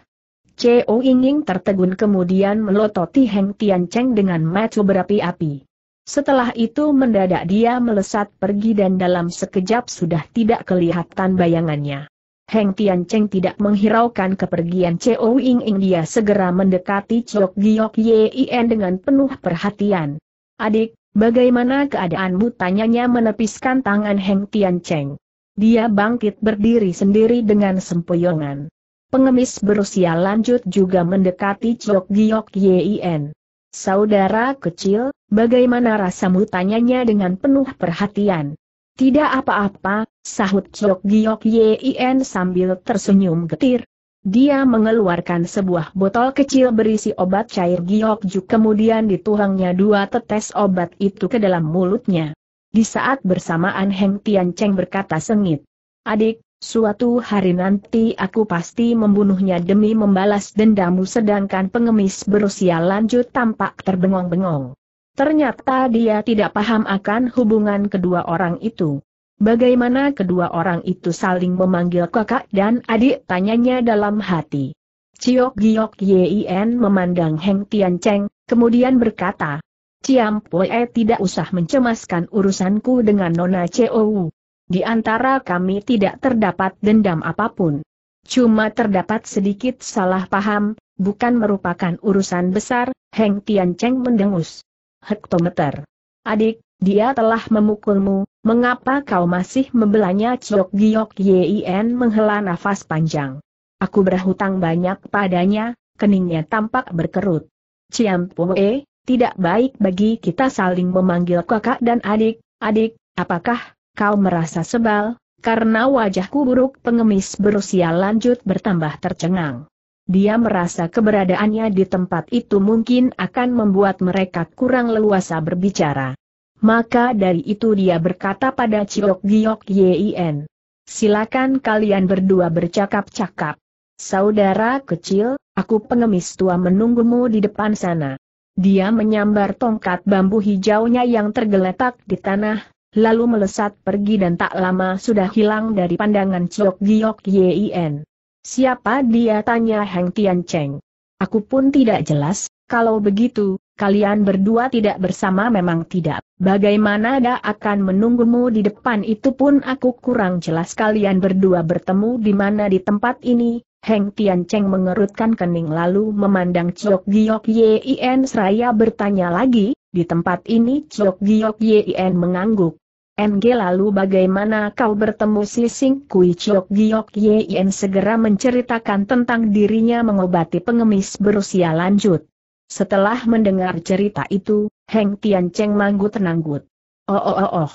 Cao Ying tertegun kemudian melototi Heng Tian Cheng dengan mata berapi-api. Setelah itu mendadak dia melesat pergi dan dalam sekejap sudah tidak kelihatan bayangannya. Heng Tian Cheng tidak menghiraukan kepergian Cheo Ying dia segera mendekati Chok Giok Yin dengan penuh perhatian. Adik, Bagaimana keadaanmu tanyanya menepiskan tangan Heng Tian Cheng. Dia bangkit berdiri sendiri dengan sempoyongan. Pengemis berusia lanjut juga mendekati Chok Giok Yin. Saudara kecil, bagaimana rasamu tanyanya dengan penuh perhatian. Tidak apa-apa, sahut Chok Giok Yin sambil tersenyum getir, dia mengeluarkan sebuah botol kecil berisi obat cair giokju kemudian dituangnya dua tetes obat itu ke dalam mulutnya. Di saat bersamaan Heng Tian Cheng berkata sengit. Adik, Suatu hari nanti aku pasti membunuhnya demi membalas dendamu sedangkan pengemis berusia lanjut tampak terbengong-bengong. Ternyata dia tidak paham akan hubungan kedua orang itu. Bagaimana kedua orang itu saling memanggil kakak dan adik tanyanya dalam hati. Ciok Giok Yin memandang Heng Tian Cheng, kemudian berkata, Ciam Poe tidak usah mencemaskan urusanku dengan Nona Wu. Di antara kami tidak terdapat dendam apapun. Cuma terdapat sedikit salah paham, bukan merupakan urusan besar, Heng Tian Cheng mendengus. Hektometer. Adik, dia telah memukulmu, mengapa kau masih membelanya Ciok Giok Yien menghela nafas panjang. Aku berhutang banyak padanya, keningnya tampak berkerut. Ciam Pue, tidak baik bagi kita saling memanggil kakak dan adik, adik, apakah kau merasa sebal, karena wajahku buruk pengemis berusia lanjut bertambah tercengang. Dia merasa keberadaannya di tempat itu mungkin akan membuat mereka kurang leluasa berbicara. Maka dari itu dia berkata pada Ciok Giok Yin. Silakan kalian berdua bercakap-cakap. Saudara kecil, aku pengemis tua menunggumu di depan sana. Dia menyambar tongkat bambu hijaunya yang tergeletak di tanah, lalu melesat pergi dan tak lama sudah hilang dari pandangan Ciok Giok Yin. Siapa dia tanya Heng Tian Cheng. Aku pun tidak jelas, kalau begitu, kalian berdua tidak bersama memang tidak. Bagaimana ada akan menunggumu di depan itu pun aku kurang jelas kalian berdua bertemu di mana di tempat ini. Heng Tian Cheng mengerutkan kening lalu memandang Chok Giok Yin seraya bertanya lagi, di tempat ini Chok Giok Yin mengangguk. Ng lalu bagaimana kau bertemu si Sing Kui Chok Giok Yin segera menceritakan tentang dirinya mengobati pengemis berusia lanjut. Setelah mendengar cerita itu, Heng Tian Cheng manggut-nanggut. Oh oh oh oh.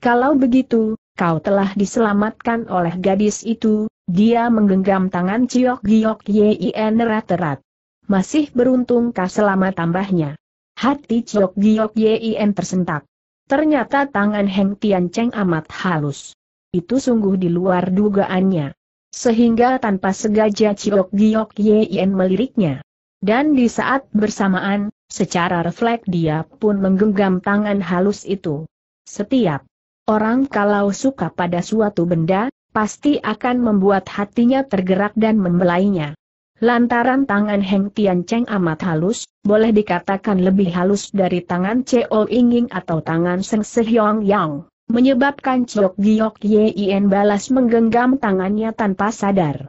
Kalau begitu, kau telah diselamatkan oleh gadis itu, dia menggenggam tangan Ciok Giok Yien erat-erat. Masih beruntungkah selama tambahnya. Hati Ciok Giok Yien tersentak. Ternyata tangan Heng Tian Cheng amat halus. Itu sungguh di luar dugaannya. Sehingga tanpa sengaja Ciok Giok Yien meliriknya. Dan di saat bersamaan, secara refleks dia pun menggenggam tangan halus itu. Setiap orang kalau suka pada suatu benda, pasti akan membuat hatinya tergerak dan membelainya. Lantaran tangan Heng Tian Cheng amat halus, boleh dikatakan lebih halus dari tangan Cheo Inging atau tangan Seng Sehyong Yang, menyebabkan Chok Giok Yien balas menggenggam tangannya tanpa sadar.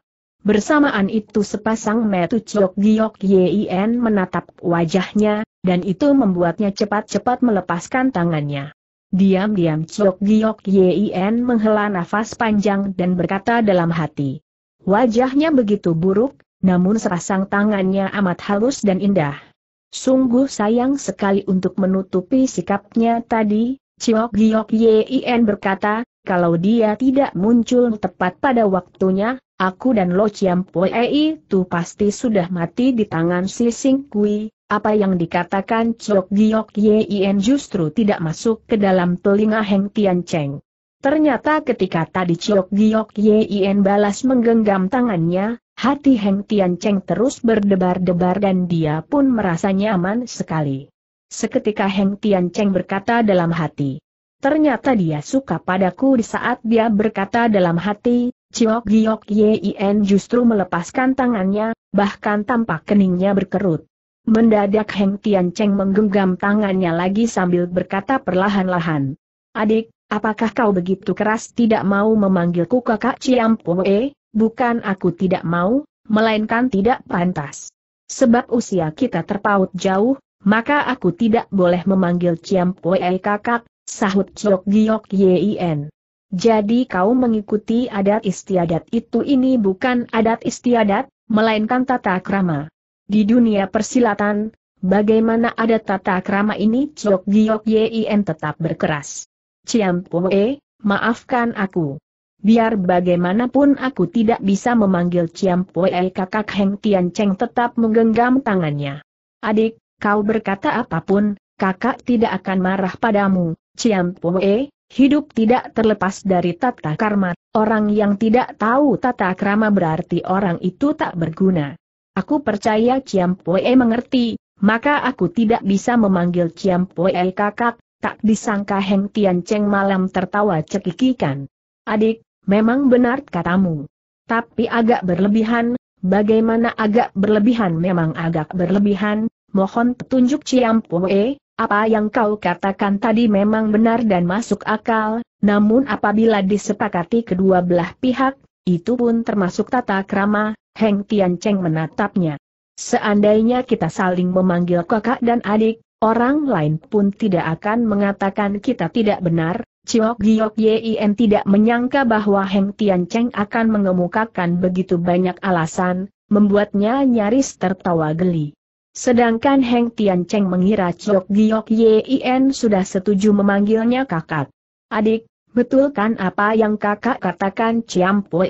Bersamaan itu sepasang metu Chok Giok Yien menatap wajahnya, dan itu membuatnya cepat-cepat melepaskan tangannya. Diam-diam Chok Giok Yien menghela nafas panjang dan berkata dalam hati. Wajahnya begitu buruk, namun serasang tangannya amat halus dan indah. Sungguh sayang sekali untuk menutupi sikapnya tadi, Chok Giok Yien berkata, kalau dia tidak muncul tepat pada waktunya, Aku dan Lo Chiam Poei itu pasti sudah mati di tangan si Sing Kui, apa yang dikatakan Chok Giok Yein justru tidak masuk ke dalam telinga Heng Tian Cheng. Ternyata ketika tadi Chok Giok Yein balas menggenggam tangannya, hati Heng Tian Cheng terus berdebar-debar dan dia pun merasa nyaman sekali. Seketika Heng Tian Cheng berkata dalam hati, Ternyata dia suka padaku di saat dia berkata dalam hati, Ciok Giok Yin justru melepaskan tangannya, bahkan tampak keningnya berkerut. Mendadak Heng Tian Cheng menggenggam tangannya lagi sambil berkata perlahan-lahan. Adik, apakah kau begitu keras tidak mau memanggilku kakak Ciampoe? Bukan aku tidak mau, melainkan tidak pantas. Sebab usia kita terpaut jauh, maka aku tidak boleh memanggil Ciampoe kakak, sahut Ciok Giok Yin. Jadi kau mengikuti adat istiadat itu ini bukan adat istiadat, melainkan tata krama. Di dunia persilatan, bagaimana adat tata krama ini Chok Giok Yin tetap berkeras. Ciam Poe, maafkan aku. Biar bagaimanapun aku tidak bisa memanggil Ciam Poe kakak Heng Tian Cheng tetap menggenggam tangannya. Adik, kau berkata apapun, kakak tidak akan marah padamu, Ciam Poe, Hidup tidak terlepas dari tata karma, orang yang tidak tahu tata krama berarti orang itu tak berguna. Aku percaya Ciam Pue mengerti, maka aku tidak bisa memanggil Ciam Pue kakak, tak disangka Heng Tian Cheng malam tertawa cekikikan. Adik, memang benar katamu. Tapi agak berlebihan, bagaimana agak berlebihan memang agak berlebihan, mohon petunjuk Ciam Pue, apa yang kau katakan tadi memang benar dan masuk akal, namun apabila disepakati kedua belah pihak, itu pun termasuk tata krama, Heng Tian Cheng menatapnya. Seandainya kita saling memanggil kakak dan adik, orang lain pun tidak akan mengatakan kita tidak benar, Ciok Giok Yin tidak menyangka bahwa Heng Tian Cheng akan mengemukakan begitu banyak alasan, membuatnya nyaris tertawa geli sedangkan Heng Tian Cheng mengira Chok Giok Yin sudah setuju memanggilnya kakak. Adik, betulkan apa yang kakak katakan Chiam Pue?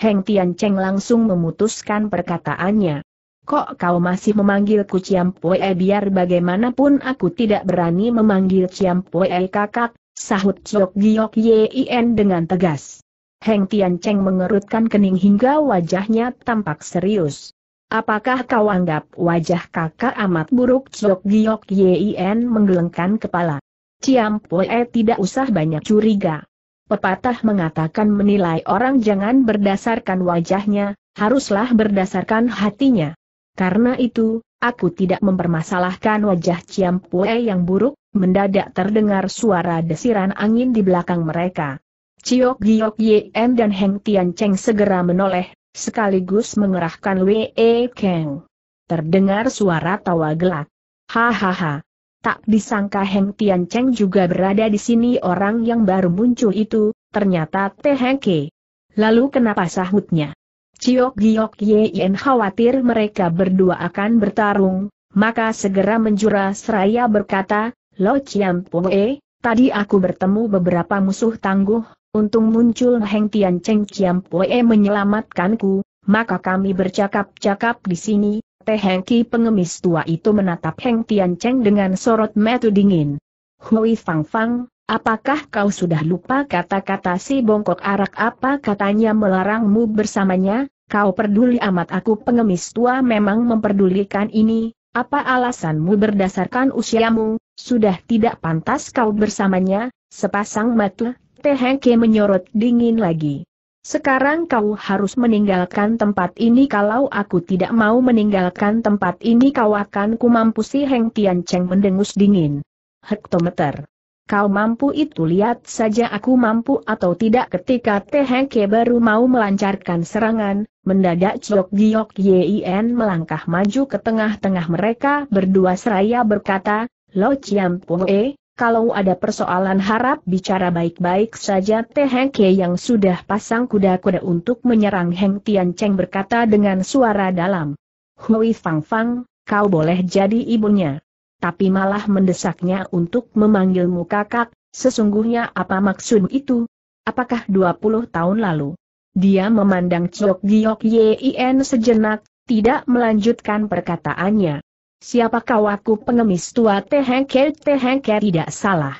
Heng Tian Cheng langsung memutuskan perkataannya. Kok kau masih memanggilku Chiam Pue biar bagaimanapun aku tidak berani memanggil Chiam Pue kakak, sahut Chok Giok Yin dengan tegas. Heng Tian Cheng mengerutkan kening hingga wajahnya tampak serius. Apakah kau anggap wajah kakak amat buruk? Chok Giok Yien menggelengkan kepala. Ciam Poe tidak usah banyak curiga. Pepatah mengatakan menilai orang jangan berdasarkan wajahnya, haruslah berdasarkan hatinya. Karena itu, aku tidak mempermasalahkan wajah Ciam Poe yang buruk, mendadak terdengar suara desiran angin di belakang mereka. Ciok Giok Yien dan Heng Tian Cheng segera menoleh, sekaligus mengerahkan Wei Kang. Terdengar suara tawa gelak. Hahaha. Tak disangka Heng Tian Cheng juga berada di sini orang yang baru muncul itu, ternyata THK. Lalu kenapa sahutnya? Ciok Giok Yen khawatir mereka berdua akan bertarung, maka segera menjura seraya berkata, Lo Chiam Pue, tadi aku bertemu beberapa musuh tangguh, Untung muncul Heng Tian Cheng Chiam Poe menyelamatkanku, maka kami bercakap-cakap di sini, Teh Hengki pengemis tua itu menatap Heng Tian Cheng dengan sorot mata dingin. Hui Fang Fang, apakah kau sudah lupa kata-kata si bongkok arak apa katanya melarangmu bersamanya, kau peduli amat aku pengemis tua memang memperdulikan ini, apa alasanmu berdasarkan usiamu, sudah tidak pantas kau bersamanya, sepasang mata Tehengke menyorot dingin lagi. Sekarang kau harus meninggalkan tempat ini kalau aku tidak mau meninggalkan tempat ini kau akan kumampusi Heng Tian Cheng mendengus dingin. Hektometer. Kau mampu itu lihat saja aku mampu atau tidak ketika Tehengke baru mau melancarkan serangan, mendadak Chok Giok Yin melangkah maju ke tengah-tengah mereka berdua seraya berkata, Lo Chiam Pue, kalau ada persoalan harap bicara baik-baik saja Teh Heng Ke yang sudah pasang kuda-kuda untuk menyerang Heng Tian Cheng berkata dengan suara dalam. Hui Fang Fang, kau boleh jadi ibunya. Tapi malah mendesaknya untuk memanggilmu kakak, sesungguhnya apa maksud itu? Apakah 20 tahun lalu? Dia memandang Chok Giok Yien sejenak, tidak melanjutkan perkataannya. Siapa kau aku pengemis tua tehengke tehengke tidak salah.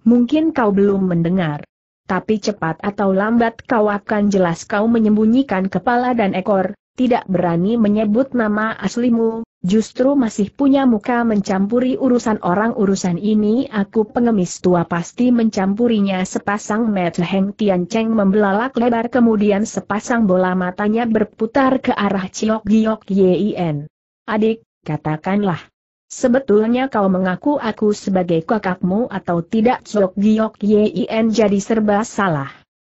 Mungkin kau belum mendengar. Tapi cepat atau lambat kau akan jelas kau menyembunyikan kepala dan ekor, tidak berani menyebut nama aslimu, justru masih punya muka mencampuri urusan orang urusan ini aku pengemis tua pasti mencampurinya sepasang mata Heng Tian Cheng membelalak lebar kemudian sepasang bola matanya berputar ke arah Ciok Giok Yin. Adik, Katakanlah. Sebetulnya kau mengaku aku sebagai kakakmu atau tidak Chok Giok Yin jadi serba salah.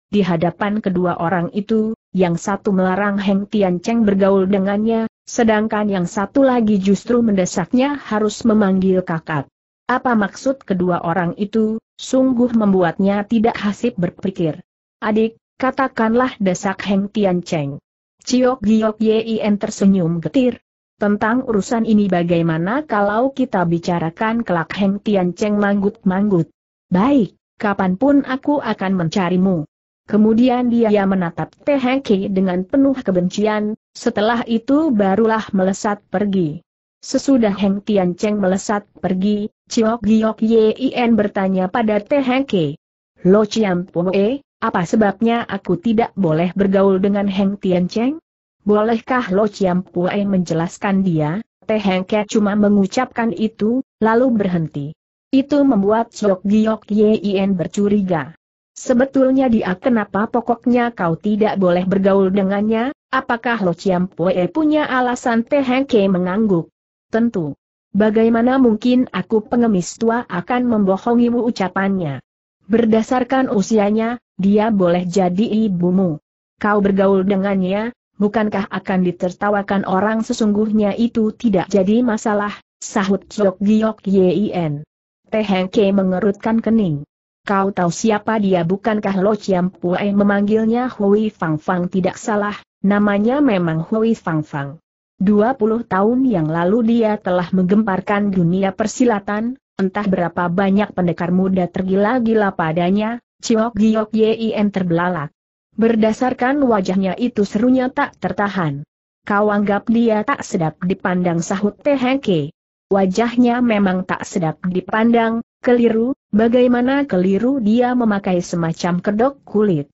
Di hadapan kedua orang itu, yang satu melarang Heng Tian Cheng bergaul dengannya, sedangkan yang satu lagi justru mendesaknya harus memanggil kakak. Apa maksud kedua orang itu, sungguh membuatnya tidak hasib berpikir. Adik, katakanlah desak Heng Tian Cheng. Ciok Giok Yin tersenyum getir, tentang urusan ini bagaimana kalau kita bicarakan kelak Heng tian Cheng manggut-manggut? Baik, kapanpun aku akan mencarimu. Kemudian dia menatap Teheki dengan penuh kebencian, setelah itu barulah melesat pergi. Sesudah Heng tian Cheng melesat pergi, Chiok Giok Yin bertanya pada Teheki. Lo Chiam Poe, apa sebabnya aku tidak boleh bergaul dengan Heng tian Cheng? Bolehkah Lo Chiam menjelaskan dia? Teh Hengke cuma mengucapkan itu, lalu berhenti. Itu membuat Chok Giok Yien bercuriga. Sebetulnya dia kenapa pokoknya kau tidak boleh bergaul dengannya? Apakah Lo Chiam punya alasan Teh Hengke mengangguk? Tentu. Bagaimana mungkin aku pengemis tua akan membohongimu ucapannya? Berdasarkan usianya, dia boleh jadi ibumu. Kau bergaul dengannya, bukankah akan ditertawakan orang sesungguhnya itu tidak jadi masalah, sahut Sok Giok Yin. Ke mengerutkan kening. Kau tahu siapa dia bukankah Lo Chiam Pue memanggilnya Hui Fang Fang tidak salah, namanya memang Hui Fang Fang. 20 tahun yang lalu dia telah menggemparkan dunia persilatan, entah berapa banyak pendekar muda tergila-gila padanya, Ciok Giok Yin terbelalak. Berdasarkan wajahnya itu serunya tak tertahan. Kau anggap dia tak sedap dipandang sahut Tehengke. Wajahnya memang tak sedap dipandang, keliru, bagaimana keliru dia memakai semacam kedok kulit.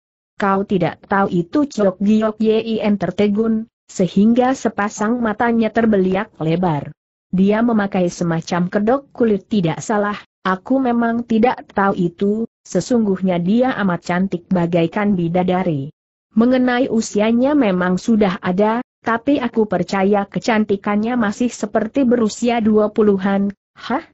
Kau tidak tahu itu cok Giok Yin tertegun, sehingga sepasang matanya terbeliak lebar. Dia memakai semacam kedok kulit tidak salah, Aku memang tidak tahu itu, sesungguhnya dia amat cantik bagaikan bidadari. Mengenai usianya memang sudah ada, tapi aku percaya kecantikannya masih seperti berusia dua puluhan, hah?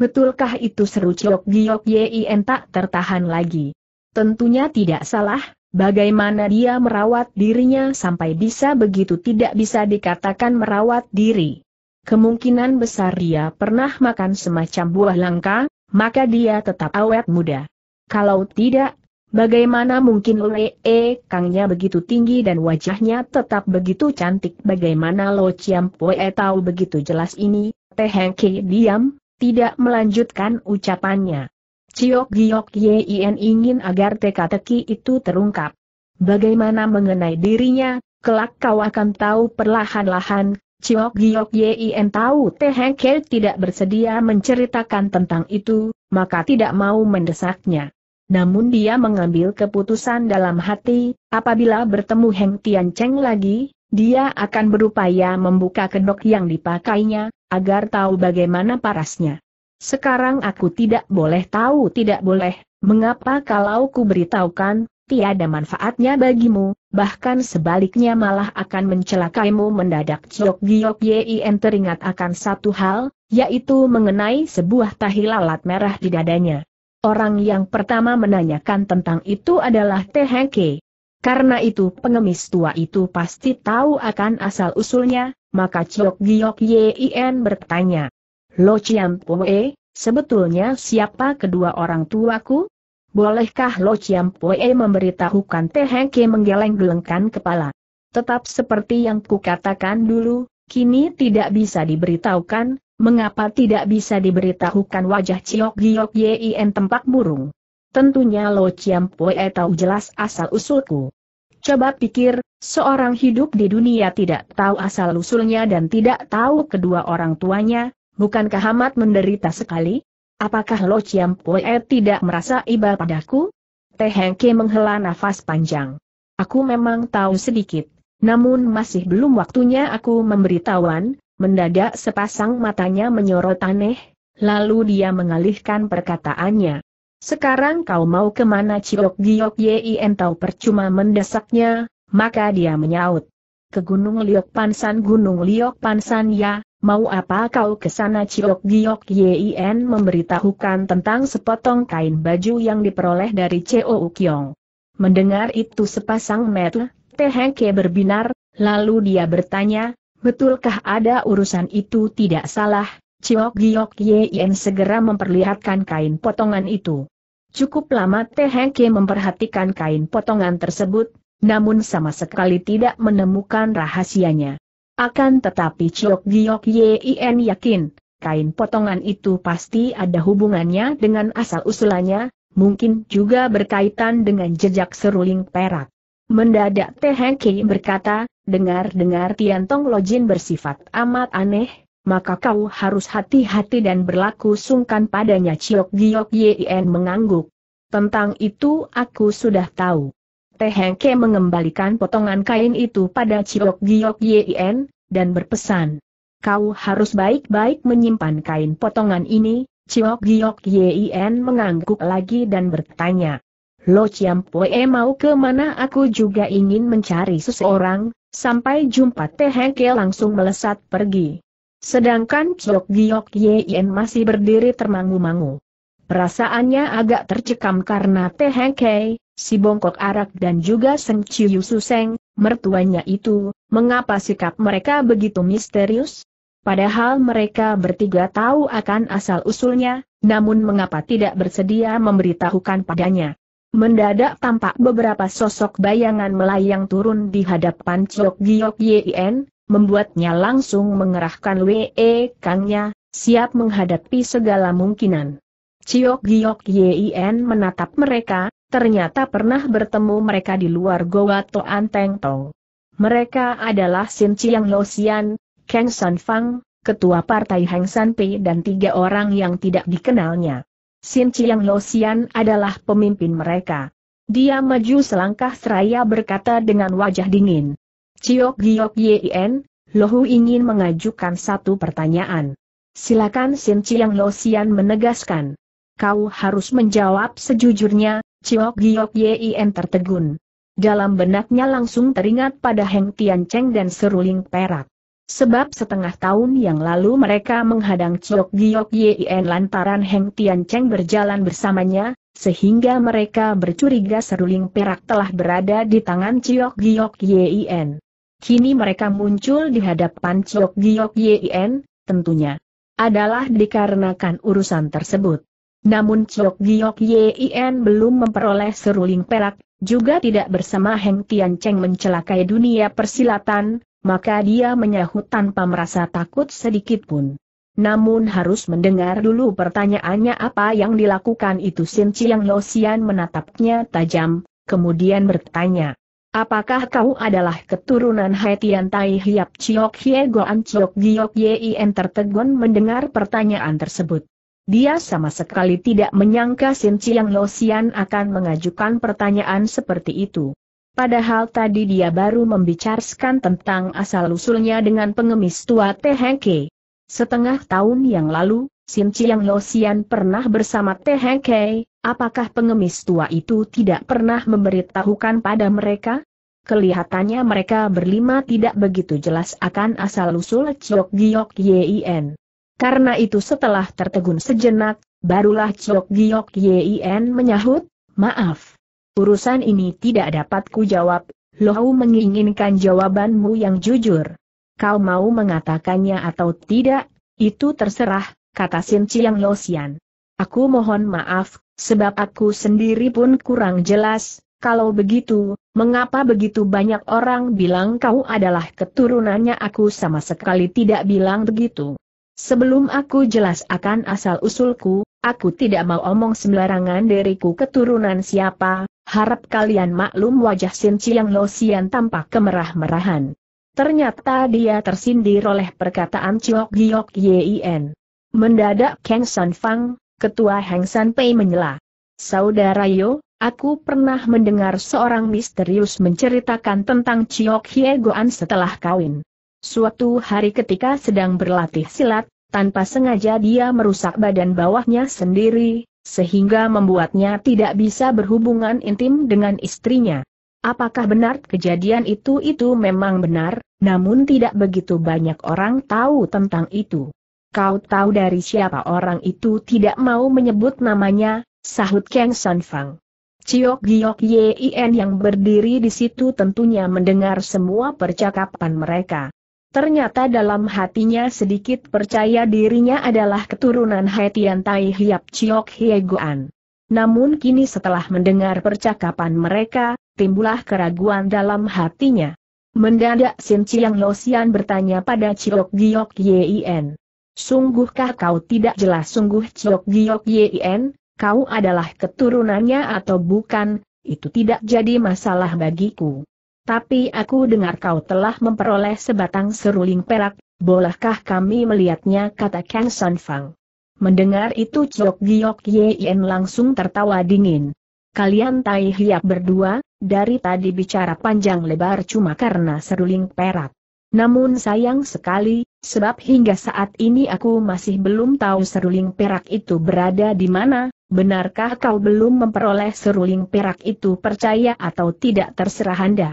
Betulkah itu seru Chok Giok Yien tak tertahan lagi? Tentunya tidak salah, bagaimana dia merawat dirinya sampai bisa begitu tidak bisa dikatakan merawat diri. Kemungkinan besar dia pernah makan semacam buah langka, maka dia tetap awet muda. Kalau tidak, Bagaimana mungkin e Kangnya begitu tinggi dan wajahnya tetap begitu cantik bagaimana Lo Chiam Poe tahu begitu jelas ini, Teh Ke diam, tidak melanjutkan ucapannya. Ciok Giok Yin ingin agar teka-teki itu terungkap. Bagaimana mengenai dirinya, kelak kau akan tahu perlahan-lahan, Chiok Giok Yin tahu Hengkel tidak bersedia menceritakan tentang itu, maka tidak mau mendesaknya. Namun dia mengambil keputusan dalam hati, apabila bertemu Heng Tian Cheng lagi, dia akan berupaya membuka kedok yang dipakainya, agar tahu bagaimana parasnya. Sekarang aku tidak boleh tahu tidak boleh, mengapa kalau ku beritahukan, tiada manfaatnya bagimu, bahkan sebaliknya malah akan mencelakaimu mendadak Ciok Giok Yien teringat akan satu hal, yaitu mengenai sebuah tahi lalat merah di dadanya. Orang yang pertama menanyakan tentang itu adalah THK. Karena itu pengemis tua itu pasti tahu akan asal-usulnya, maka Ciok Giok Yien bertanya. Lo Chiam Pue, sebetulnya siapa kedua orang tuaku? Bolehkah Lo Chiam Pue memberitahukan Teh Hengke menggeleng-gelengkan kepala? Tetap seperti yang kukatakan dulu, kini tidak bisa diberitahukan, mengapa tidak bisa diberitahukan wajah Ciok Giok Yien tempat burung? Tentunya Lo Chiam Pue tahu jelas asal-usulku. Coba pikir, seorang hidup di dunia tidak tahu asal-usulnya dan tidak tahu kedua orang tuanya, bukankah amat menderita sekali? apakah Lo Chiam Pue tidak merasa iba padaku? Teh Ke menghela nafas panjang. Aku memang tahu sedikit, namun masih belum waktunya aku memberitahuan, mendadak sepasang matanya menyorot aneh, lalu dia mengalihkan perkataannya. Sekarang kau mau kemana Ciok Giok Yien? tahu percuma mendesaknya, maka dia menyaut. Ke Gunung Liok Pansan Gunung Liok Pansan ya, Mau apa kau ke sana Ciok Giok Yien memberitahukan tentang sepotong kain baju yang diperoleh dari Cheo Ukyong. Mendengar itu sepasang metu, Tehengke berbinar, lalu dia bertanya, betulkah ada urusan itu tidak salah, Ciok Giok Yien segera memperlihatkan kain potongan itu. Cukup lama Tehengke memperhatikan kain potongan tersebut, namun sama sekali tidak menemukan rahasianya. Akan tetapi Chiok Giok Yin yakin, kain potongan itu pasti ada hubungannya dengan asal-usulannya, mungkin juga berkaitan dengan jejak seruling perak. Mendadak Teh Kei berkata, dengar-dengar Tian Tiantong Lojin bersifat amat aneh, maka kau harus hati-hati dan berlaku sungkan padanya Chiok Giok Yin mengangguk. Tentang itu aku sudah tahu. Tehengke mengembalikan potongan kain itu pada Ciok Giok Yien, dan berpesan. Kau harus baik-baik menyimpan kain potongan ini, Ciok Giok Yien mengangguk lagi dan bertanya. Lo Ciam Poe mau ke mana aku juga ingin mencari seseorang, sampai jumpa Tehengke langsung melesat pergi. Sedangkan Ciok Giok Yien masih berdiri termangu-mangu. Perasaannya agak tercekam karena Tehengke, si bongkok arak dan juga Seng Suseng, mertuanya itu, mengapa sikap mereka begitu misterius? Padahal mereka bertiga tahu akan asal-usulnya, namun mengapa tidak bersedia memberitahukan padanya. Mendadak tampak beberapa sosok bayangan melayang turun di hadapan Chok Giok Yien, membuatnya langsung mengerahkan Wee Kangnya, siap menghadapi segala mungkinan. Ciok Giok Yien menatap mereka, ternyata pernah bertemu mereka di luar Goa Toan Teng Tong. Mereka adalah Sin Chiang Sian, Kang San Fang, ketua partai Heng San Pei dan tiga orang yang tidak dikenalnya. Sin Chiang Sian adalah pemimpin mereka. Dia maju selangkah seraya berkata dengan wajah dingin. Ciok Giok Yin, Lohu ingin mengajukan satu pertanyaan. Silakan Sin Chiang Sian menegaskan. Kau harus menjawab sejujurnya, Ciok Giok Yien tertegun. Dalam benaknya langsung teringat pada Heng Tian Cheng dan seruling perak. Sebab setengah tahun yang lalu mereka menghadang Ciok Giok Yien lantaran Heng Tian Cheng berjalan bersamanya, sehingga mereka bercuriga seruling perak telah berada di tangan Ciok Giok Yien. Kini mereka muncul di hadapan Ciok Giok Yien, tentunya adalah dikarenakan urusan tersebut. Namun Chok Giok Yin belum memperoleh seruling perak, juga tidak bersama Heng Tian Cheng mencelakai dunia persilatan, maka dia menyahut tanpa merasa takut sedikitpun. Namun harus mendengar dulu pertanyaannya apa yang dilakukan itu Sin Chiang Losian menatapnya tajam, kemudian bertanya. Apakah kau adalah keturunan Haitian Tai Hiap Chiok Hie Goan Chiok Giok Yin tertegun mendengar pertanyaan tersebut. Dia sama sekali tidak menyangka Sin Chiang Losian akan mengajukan pertanyaan seperti itu. Padahal tadi dia baru membicarakan tentang asal-usulnya dengan pengemis tua THK. Setengah tahun yang lalu, Sin Chiang Losian pernah bersama THK, apakah pengemis tua itu tidak pernah memberitahukan pada mereka? Kelihatannya mereka berlima tidak begitu jelas akan asal-usul Chok Giok Yin. Karena itu setelah tertegun sejenak, barulah Chok Giok Yin menyahut, maaf. Urusan ini tidak dapat kujawab. jawab, Lohau menginginkan jawabanmu yang jujur. Kau mau mengatakannya atau tidak, itu terserah, kata Sin Chiang Losian. Aku mohon maaf, sebab aku sendiri pun kurang jelas, kalau begitu, mengapa begitu banyak orang bilang kau adalah keturunannya aku sama sekali tidak bilang begitu. Sebelum aku jelas akan asal-usulku, aku tidak mau omong sembarangan diriku keturunan siapa, harap kalian maklum wajah Sin Chiang Lo Sian tampak kemerah-merahan. Ternyata dia tersindir oleh perkataan Chok Giok Yien. Mendadak Kang San Fang, ketua Hang San Pei menyela. Saudara Yo, aku pernah mendengar seorang misterius menceritakan tentang Chok Hie Goan setelah kawin. Suatu hari ketika sedang berlatih silat, tanpa sengaja dia merusak badan bawahnya sendiri, sehingga membuatnya tidak bisa berhubungan intim dengan istrinya. Apakah benar kejadian itu? Itu memang benar, namun tidak begitu banyak orang tahu tentang itu. Kau tahu dari siapa orang itu tidak mau menyebut namanya, sahut Kang Sanfang. Ciok Giok Yien yang berdiri di situ tentunya mendengar semua percakapan mereka. Ternyata dalam hatinya sedikit percaya dirinya adalah keturunan Haitian Tai Hiap Chiok Guan. Namun kini setelah mendengar percakapan mereka, timbullah keraguan dalam hatinya. Mendadak Sin Chiang Losian bertanya pada Chiok Giok Yien. Sungguhkah kau tidak jelas sungguh Chiok Giok Yien, kau adalah keturunannya atau bukan, itu tidak jadi masalah bagiku tapi aku dengar kau telah memperoleh sebatang seruling perak, bolehkah kami melihatnya kata Kang Sanfang. Mendengar itu Chok Giok Yen langsung tertawa dingin. Kalian Tai Hiap berdua, dari tadi bicara panjang lebar cuma karena seruling perak. Namun sayang sekali, sebab hingga saat ini aku masih belum tahu seruling perak itu berada di mana, benarkah kau belum memperoleh seruling perak itu percaya atau tidak terserah Anda.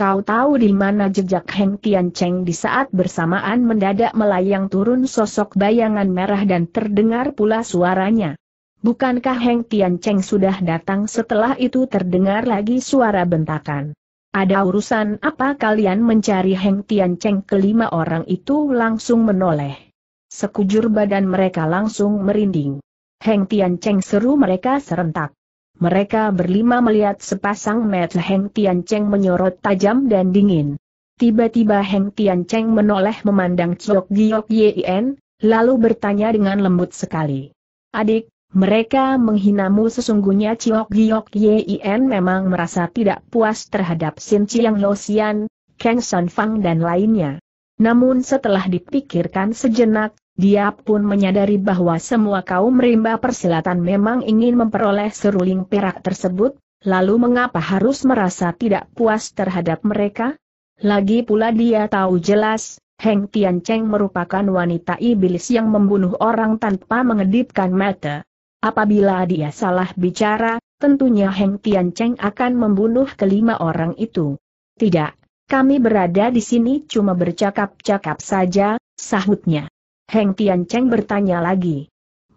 Kau tahu di mana jejak Heng Tian Cheng di saat bersamaan mendadak melayang turun sosok bayangan merah dan terdengar pula suaranya. Bukankah Heng Tian Cheng sudah datang setelah itu terdengar lagi suara bentakan. Ada urusan apa kalian mencari Heng Tian Cheng kelima orang itu langsung menoleh. Sekujur badan mereka langsung merinding. Heng Tian Cheng seru mereka serentak. Mereka berlima melihat sepasang mata Heng Tiancheng menyorot tajam dan dingin. Tiba-tiba Heng Tiancheng menoleh memandang Chok Giok Yien, lalu bertanya dengan lembut sekali. Adik, mereka menghinamu sesungguhnya Chok Giok Yien memang merasa tidak puas terhadap Sin Chiang Losian, Kang San Fang dan lainnya. Namun setelah dipikirkan sejenak, dia pun menyadari bahwa semua kaum rimba persilatan memang ingin memperoleh seruling perak tersebut, lalu mengapa harus merasa tidak puas terhadap mereka? Lagi pula dia tahu jelas, Heng Tian Cheng merupakan wanita iblis yang membunuh orang tanpa mengedipkan mata. Apabila dia salah bicara, tentunya Heng Tian Cheng akan membunuh kelima orang itu. Tidak, kami berada di sini cuma bercakap-cakap saja, sahutnya. Heng Tian Cheng bertanya lagi.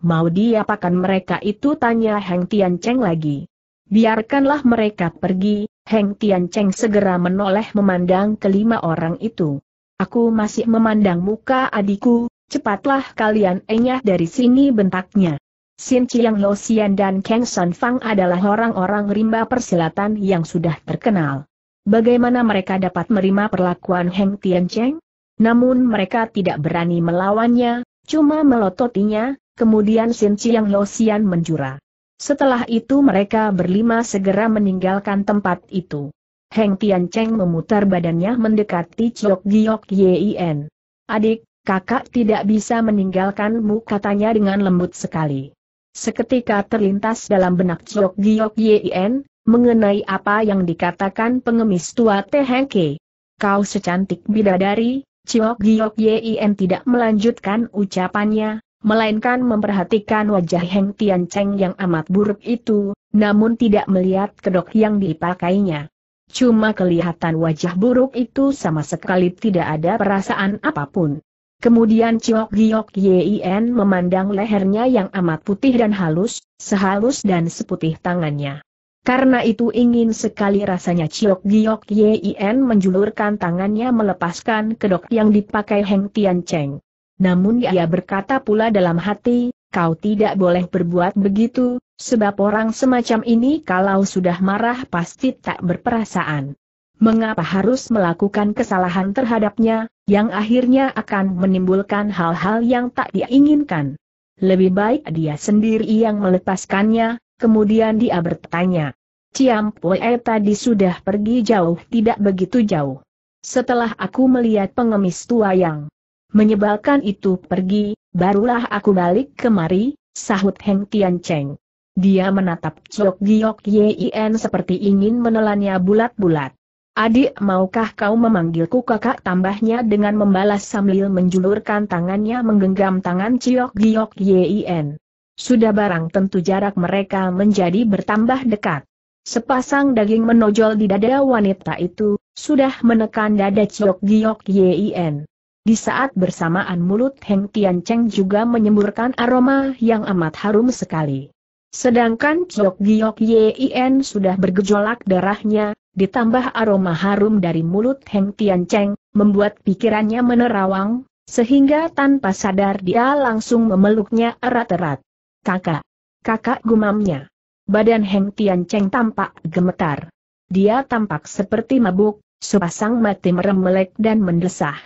Mau diapakan mereka itu tanya Heng Tian Cheng lagi. Biarkanlah mereka pergi, Heng Tian Cheng segera menoleh memandang kelima orang itu. Aku masih memandang muka adikku, cepatlah kalian enyah dari sini bentaknya. Sin Chiang Lo Xian dan Kang San Fang adalah orang-orang rimba persilatan yang sudah terkenal. Bagaimana mereka dapat menerima perlakuan Heng Tian Cheng? Namun mereka tidak berani melawannya, cuma melototinya, kemudian Sin Chiang Losian menjura. Setelah itu mereka berlima segera meninggalkan tempat itu. Heng Tian Cheng memutar badannya mendekati Chok Giok Yien. Adik, kakak tidak bisa meninggalkanmu katanya dengan lembut sekali. Seketika terlintas dalam benak Chok Giok Yien mengenai apa yang dikatakan pengemis tua Teh Tehengke. Kau secantik bidadari, Ciok Giok Yin tidak melanjutkan ucapannya, melainkan memperhatikan wajah Heng Tian Cheng yang amat buruk itu, namun tidak melihat kedok yang dipakainya. Cuma kelihatan wajah buruk itu sama sekali tidak ada perasaan apapun. Kemudian Ciok Giok Yin memandang lehernya yang amat putih dan halus, sehalus dan seputih tangannya. Karena itu ingin sekali rasanya Chiok Giok Yin menjulurkan tangannya melepaskan kedok yang dipakai Heng Tian Cheng. Namun ia berkata pula dalam hati, kau tidak boleh berbuat begitu, sebab orang semacam ini kalau sudah marah pasti tak berperasaan. Mengapa harus melakukan kesalahan terhadapnya, yang akhirnya akan menimbulkan hal-hal yang tak diinginkan? Lebih baik dia sendiri yang melepaskannya, Kemudian dia bertanya, Ciam Pue tadi sudah pergi jauh tidak begitu jauh. Setelah aku melihat pengemis tua yang menyebalkan itu pergi, barulah aku balik kemari, sahut Heng Tian Cheng. Dia menatap Chok Giok Yin seperti ingin menelannya bulat-bulat. Adik maukah kau memanggilku kakak tambahnya dengan membalas sambil menjulurkan tangannya menggenggam tangan Jok Giok Yin sudah barang tentu jarak mereka menjadi bertambah dekat. Sepasang daging menonjol di dada wanita itu, sudah menekan dada Ciok Giok Yin. Di saat bersamaan mulut Heng Tian Cheng juga menyemburkan aroma yang amat harum sekali. Sedangkan Ciok Giok Yin sudah bergejolak darahnya, ditambah aroma harum dari mulut Heng Tian Cheng, membuat pikirannya menerawang, sehingga tanpa sadar dia langsung memeluknya erat-erat. Kakak. Kakak gumamnya. Badan Heng Tian Cheng tampak gemetar. Dia tampak seperti mabuk, sepasang mati merem melek dan mendesah.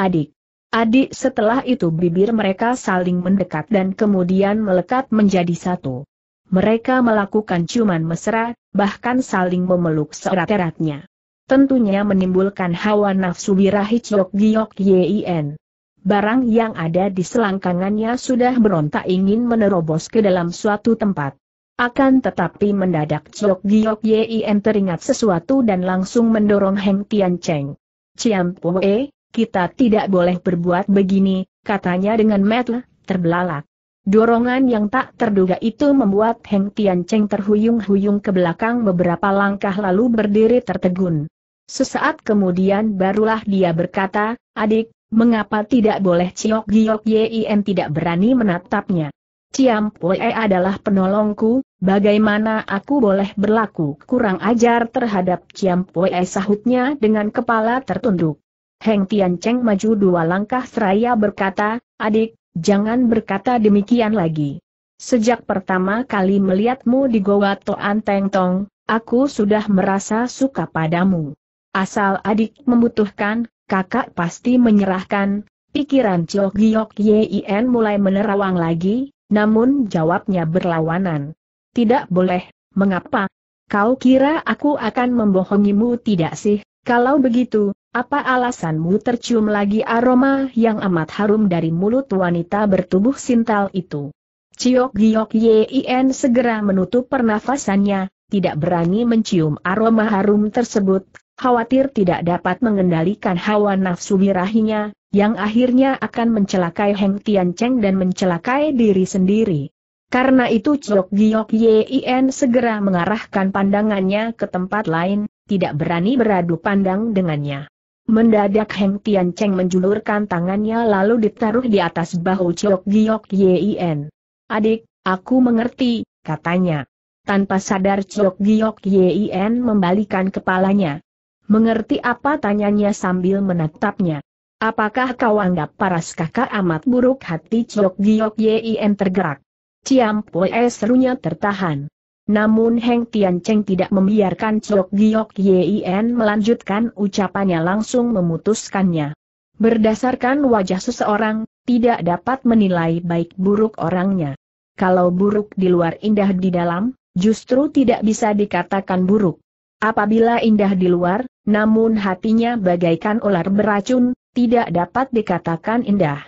Adik. Adik setelah itu bibir mereka saling mendekat dan kemudian melekat menjadi satu. Mereka melakukan ciuman mesra, bahkan saling memeluk seerat-eratnya. Tentunya menimbulkan hawa nafsu birahi Chok Giyok Yien barang yang ada di selangkangannya sudah berontak ingin menerobos ke dalam suatu tempat. Akan tetapi mendadak Chok Giok Yin teringat sesuatu dan langsung mendorong Heng Tian Cheng. Ciam Poe, kita tidak boleh berbuat begini, katanya dengan metel, terbelalak. Dorongan yang tak terduga itu membuat Heng Tian Cheng terhuyung-huyung ke belakang beberapa langkah lalu berdiri tertegun. Sesaat kemudian barulah dia berkata, adik, Mengapa tidak boleh Ciok Giok Yin tidak berani menatapnya? Ciam Pue adalah penolongku, bagaimana aku boleh berlaku kurang ajar terhadap Ciam Pue sahutnya dengan kepala tertunduk. Heng Tian Cheng maju dua langkah seraya berkata, adik, jangan berkata demikian lagi. Sejak pertama kali melihatmu di Goa Toan Teng Tong, aku sudah merasa suka padamu. Asal adik membutuhkan, kakak pasti menyerahkan, pikiran Ciok Giok Yin mulai menerawang lagi, namun jawabnya berlawanan. Tidak boleh, mengapa? Kau kira aku akan membohongimu tidak sih? Kalau begitu, apa alasanmu tercium lagi aroma yang amat harum dari mulut wanita bertubuh sintal itu? Ciok Giok Yin segera menutup pernafasannya, tidak berani mencium aroma harum tersebut, Khawatir tidak dapat mengendalikan hawa nafsu birahinya, yang akhirnya akan mencelakai Heng Tian Cheng dan mencelakai diri sendiri. Karena itu Chok Giok Yien segera mengarahkan pandangannya ke tempat lain, tidak berani beradu pandang dengannya. Mendadak Heng Tian Cheng menjulurkan tangannya lalu ditaruh di atas bahu Chok Giok Yien. Adik, aku mengerti, katanya. Tanpa sadar Chok Giok Yien membalikan kepalanya. Mengerti apa tanyanya sambil menatapnya. Apakah kau anggap paras kakak amat buruk hati Ciok Giok Yien tergerak? Ciam Poe serunya tertahan. Namun Heng Tian Cheng tidak membiarkan Ciok Giok Yien melanjutkan ucapannya langsung memutuskannya. Berdasarkan wajah seseorang, tidak dapat menilai baik buruk orangnya. Kalau buruk di luar indah di dalam, justru tidak bisa dikatakan buruk. Apabila indah di luar, namun hatinya bagaikan ular beracun, tidak dapat dikatakan indah.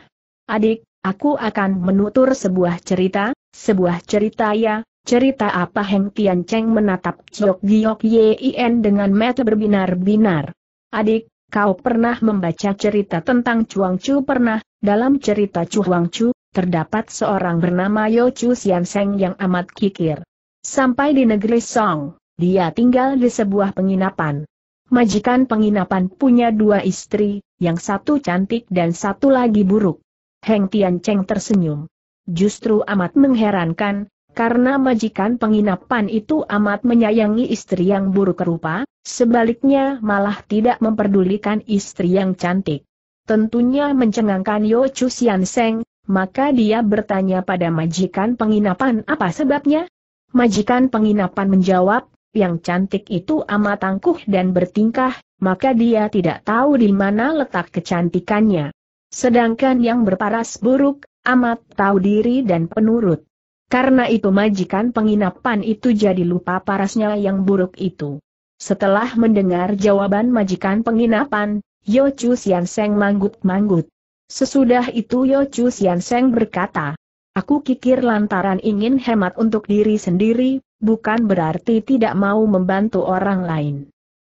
Adik, aku akan menutur sebuah cerita, sebuah cerita ya, cerita apa Heng Tian Cheng menatap Chok Giok Yin dengan mata berbinar-binar. Adik, kau pernah membaca cerita tentang Chuang Chu pernah, dalam cerita Chuang Chu, terdapat seorang bernama Yo Chu Sian Seng yang amat kikir. Sampai di negeri Song, dia tinggal di sebuah penginapan majikan penginapan punya dua istri, yang satu cantik dan satu lagi buruk. Heng Tian Cheng tersenyum. Justru amat mengherankan, karena majikan penginapan itu amat menyayangi istri yang buruk rupa, sebaliknya malah tidak memperdulikan istri yang cantik. Tentunya mencengangkan Yo Chu Xian Seng, maka dia bertanya pada majikan penginapan apa sebabnya? Majikan penginapan menjawab, yang cantik itu amat tangguh dan bertingkah, maka dia tidak tahu di mana letak kecantikannya. Sedangkan yang berparas buruk, amat tahu diri dan penurut. Karena itu majikan penginapan itu jadi lupa parasnya yang buruk itu. Setelah mendengar jawaban majikan penginapan, Yo Chu Sian Seng manggut-manggut. Sesudah itu Yo Chu Sian Seng berkata, Aku kikir lantaran ingin hemat untuk diri sendiri, bukan berarti tidak mau membantu orang lain.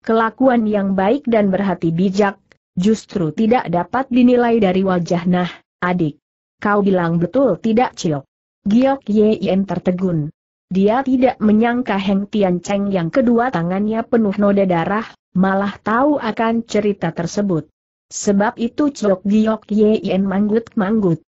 Kelakuan yang baik dan berhati bijak, justru tidak dapat dinilai dari wajah nah, adik. Kau bilang betul tidak Ciok? Giok Yen tertegun. Dia tidak menyangka Heng Tian Cheng yang kedua tangannya penuh noda darah, malah tahu akan cerita tersebut. Sebab itu Ciok Giok Yen manggut-manggut.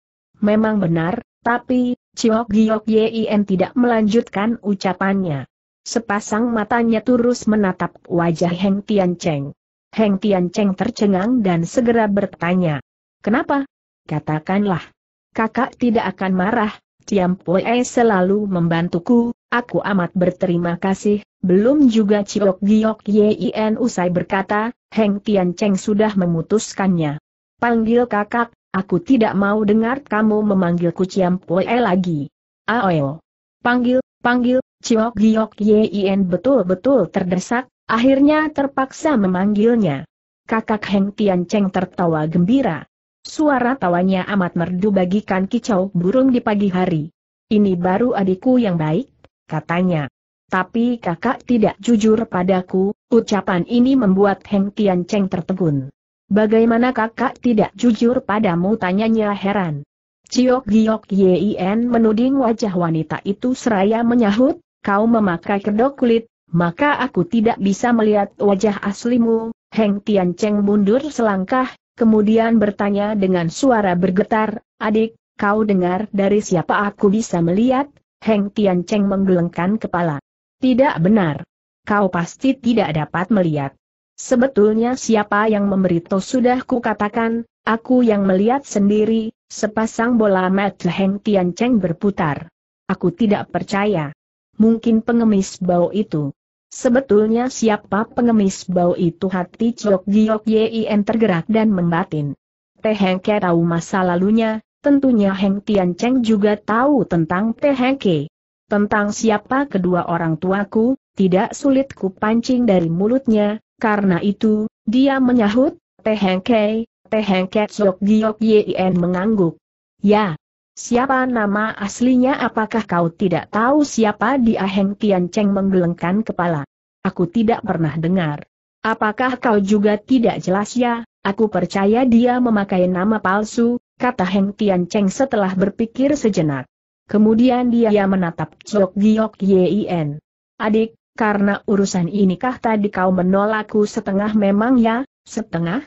Memang benar, tapi, Ciok Giok Yin tidak melanjutkan ucapannya. Sepasang matanya terus menatap wajah Heng Tian Cheng. Heng Tian Cheng tercengang dan segera bertanya. Kenapa? Katakanlah. Kakak tidak akan marah, Tiam Pue selalu membantuku, aku amat berterima kasih, belum juga Ciok Giok Yin usai berkata, Heng Tian Cheng sudah memutuskannya. Panggil kakak, Aku tidak mau dengar kamu memanggilku Ciam Pue lagi. Aoyo. Panggil, panggil, Ciok Giok Yin betul-betul terdesak, akhirnya terpaksa memanggilnya. Kakak Heng Tian Cheng tertawa gembira. Suara tawanya amat merdu bagikan kicau burung di pagi hari. Ini baru adikku yang baik, katanya. Tapi kakak tidak jujur padaku, ucapan ini membuat Heng Tian Cheng tertegun. Bagaimana kakak tidak jujur padamu tanyanya heran. Ciok Giok Yin menuding wajah wanita itu seraya menyahut, kau memakai kedok kulit, maka aku tidak bisa melihat wajah aslimu, Heng Tian Cheng mundur selangkah, kemudian bertanya dengan suara bergetar, adik, kau dengar dari siapa aku bisa melihat, Heng Tian Cheng menggelengkan kepala. Tidak benar. Kau pasti tidak dapat melihat. Sebetulnya siapa yang memberitahu sudah kukatakan, aku yang melihat sendiri, sepasang bola mata Heng Tiancheng berputar. Aku tidak percaya. Mungkin pengemis bau itu. Sebetulnya siapa pengemis bau itu hati Chok Giok Yien tergerak dan membatin. Teh Hengke tahu masa lalunya, tentunya Heng Tiancheng juga tahu tentang Teh Hengke. Tentang siapa kedua orang tuaku, tidak sulit ku pancing dari mulutnya, karena itu, dia menyahut, Tehengkei, Tehengkei Sok Giyok Yien mengangguk. Ya. Siapa nama aslinya apakah kau tidak tahu siapa dia Heng Tian Cheng menggelengkan kepala? Aku tidak pernah dengar. Apakah kau juga tidak jelas ya? Aku percaya dia memakai nama palsu, kata Heng Tian Cheng setelah berpikir sejenak. Kemudian dia menatap Chok Giyok Yien. Adik, karena urusan inikah tadi kau menolakku setengah memang ya, setengah?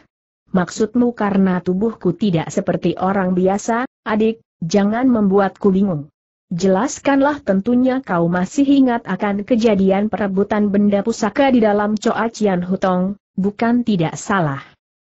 Maksudmu karena tubuhku tidak seperti orang biasa, adik, jangan membuatku bingung. Jelaskanlah tentunya kau masih ingat akan kejadian perebutan benda pusaka di dalam Coa Cian Hutong, bukan tidak salah.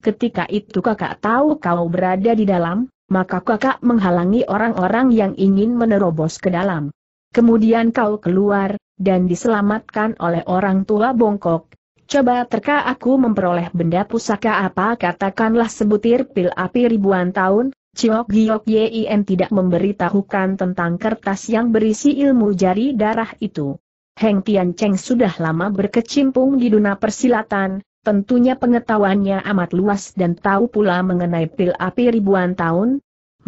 Ketika itu kakak tahu kau berada di dalam, maka kakak menghalangi orang-orang yang ingin menerobos ke dalam. Kemudian kau keluar, dan diselamatkan oleh orang tua bongkok. Coba terka aku memperoleh benda pusaka apa katakanlah sebutir pil api ribuan tahun, Ciok Giok Yin tidak memberitahukan tentang kertas yang berisi ilmu jari darah itu. Heng Tian Cheng sudah lama berkecimpung di dunia persilatan, tentunya pengetahuannya amat luas dan tahu pula mengenai pil api ribuan tahun,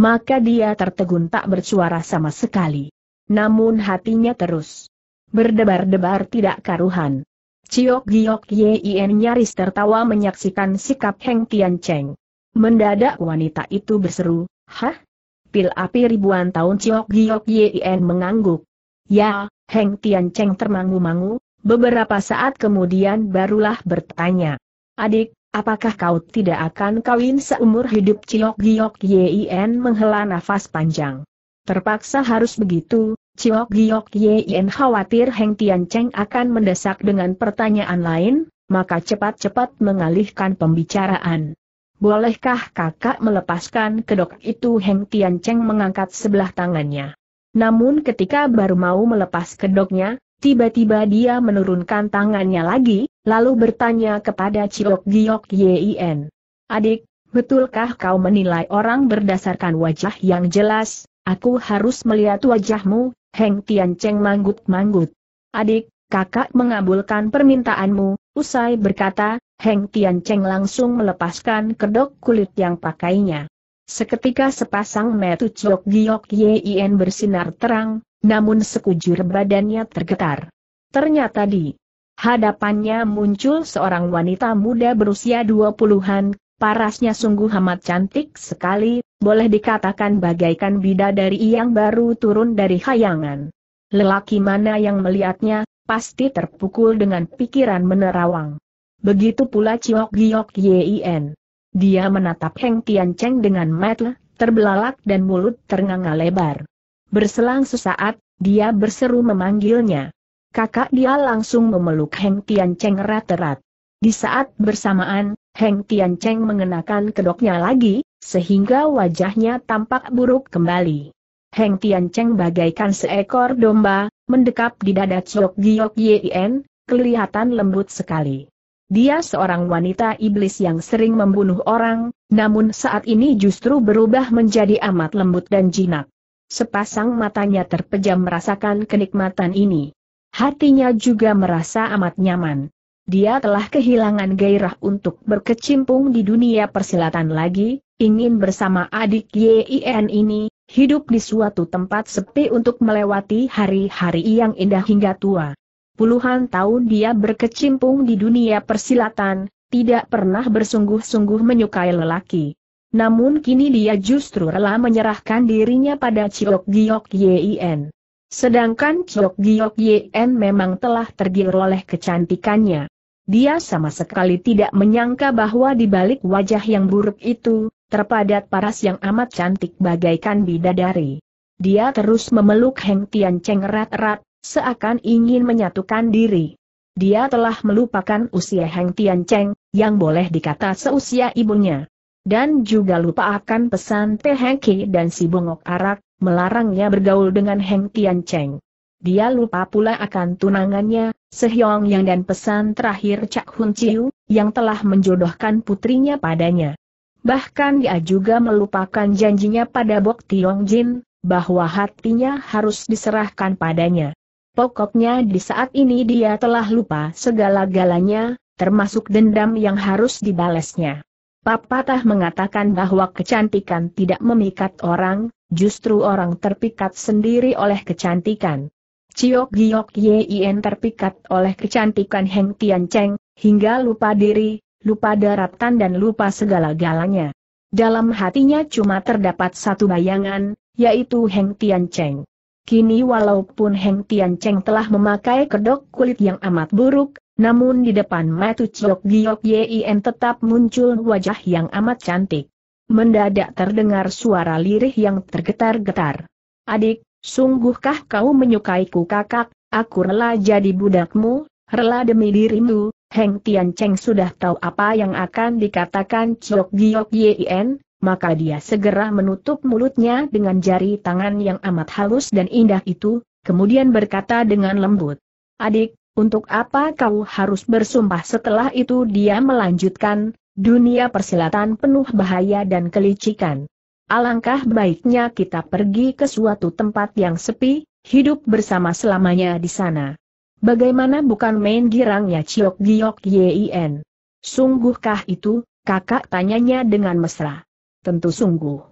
maka dia tertegun tak bersuara sama sekali. Namun hatinya terus berdebar-debar tidak karuhan. Ciok Giok Yin nyaris tertawa menyaksikan sikap Heng Tian Cheng. Mendadak wanita itu berseru, Hah? Pil api ribuan tahun Ciok Giok Yin mengangguk. Ya, Heng Tian Cheng termangu-mangu, beberapa saat kemudian barulah bertanya. Adik, apakah kau tidak akan kawin seumur hidup Ciok Giok Yin menghela nafas panjang? Terpaksa harus begitu, Ciok Giok Yin khawatir Heng Tian Cheng akan mendesak dengan pertanyaan lain, maka cepat-cepat mengalihkan pembicaraan. Bolehkah kakak melepaskan kedok itu Heng Tian Cheng mengangkat sebelah tangannya. Namun ketika baru mau melepas kedoknya, tiba-tiba dia menurunkan tangannya lagi, lalu bertanya kepada Ciok Giok Yin. Adik, betulkah kau menilai orang berdasarkan wajah yang jelas? Aku harus melihat wajahmu, Heng Tian Cheng manggut-manggut. Adik, kakak mengabulkan permintaanmu, usai berkata, Heng Tian Cheng langsung melepaskan kedok kulit yang pakainya. Seketika sepasang metu Chok Giok Yin bersinar terang, namun sekujur badannya tergetar. Ternyata di hadapannya muncul seorang wanita muda berusia dua puluhan, parasnya sungguh amat cantik sekali, boleh dikatakan bagaikan bidadari yang baru turun dari hayangan. Lelaki mana yang melihatnya, pasti terpukul dengan pikiran menerawang. Begitu pula Ciok Giok Yin. Dia menatap Heng Tian Cheng dengan mata terbelalak dan mulut ternganga lebar. Berselang sesaat, dia berseru memanggilnya. Kakak dia langsung memeluk Heng Tian Cheng erat-erat. Di saat bersamaan, Heng Tian Cheng mengenakan kedoknya lagi, sehingga wajahnya tampak buruk kembali. Heng Tiancheng bagaikan seekor domba, mendekap di dada Chok Giok Yien, kelihatan lembut sekali. Dia seorang wanita iblis yang sering membunuh orang, namun saat ini justru berubah menjadi amat lembut dan jinak. Sepasang matanya terpejam merasakan kenikmatan ini. Hatinya juga merasa amat nyaman. Dia telah kehilangan gairah untuk berkecimpung di dunia persilatan lagi, ingin bersama adik YIN ini, hidup di suatu tempat sepi untuk melewati hari-hari yang indah hingga tua. Puluhan tahun dia berkecimpung di dunia persilatan, tidak pernah bersungguh-sungguh menyukai lelaki. Namun kini dia justru rela menyerahkan dirinya pada Ciok Giok YIN. Sedangkan Ciok Giok Yen memang telah tergiur oleh kecantikannya. Dia sama sekali tidak menyangka bahwa di balik wajah yang buruk itu, terpadat paras yang amat cantik bagaikan bidadari. Dia terus memeluk Heng Tian Cheng erat-erat, seakan ingin menyatukan diri. Dia telah melupakan usia Heng Tian Cheng, yang boleh dikata seusia ibunya. Dan juga lupa akan pesan Teh Ki dan si bongok arak, melarangnya bergaul dengan Heng Tian Cheng. Dia lupa pula akan tunangannya, Sehyong Yang dan pesan terakhir Cak Hun Chiu, yang telah menjodohkan putrinya padanya. Bahkan dia juga melupakan janjinya pada Bok Tiong Jin, bahwa hatinya harus diserahkan padanya. Pokoknya di saat ini dia telah lupa segala-galanya, termasuk dendam yang harus Papa Papatah mengatakan bahwa kecantikan tidak memikat orang, justru orang terpikat sendiri oleh kecantikan. Ciok Giok Yin terpikat oleh kecantikan Heng Tian Cheng, hingga lupa diri, lupa daratan dan lupa segala-galanya. Dalam hatinya cuma terdapat satu bayangan, yaitu Heng Tian Cheng. Kini walaupun Heng Tian Cheng telah memakai kedok kulit yang amat buruk, namun di depan mata Ciok Giok Yin tetap muncul wajah yang amat cantik. Mendadak terdengar suara lirih yang tergetar-getar. Adik, Sungguhkah kau menyukaiku kakak, aku rela jadi budakmu, rela demi dirimu, Heng Tian Cheng sudah tahu apa yang akan dikatakan Chok Giok Yien, maka dia segera menutup mulutnya dengan jari tangan yang amat halus dan indah itu, kemudian berkata dengan lembut. Adik, untuk apa kau harus bersumpah setelah itu dia melanjutkan, dunia persilatan penuh bahaya dan kelicikan. Alangkah baiknya kita pergi ke suatu tempat yang sepi, hidup bersama selamanya di sana. Bagaimana bukan main girangnya Ciok Giok Yin? Sungguhkah itu, kakak tanyanya dengan mesra. Tentu sungguh.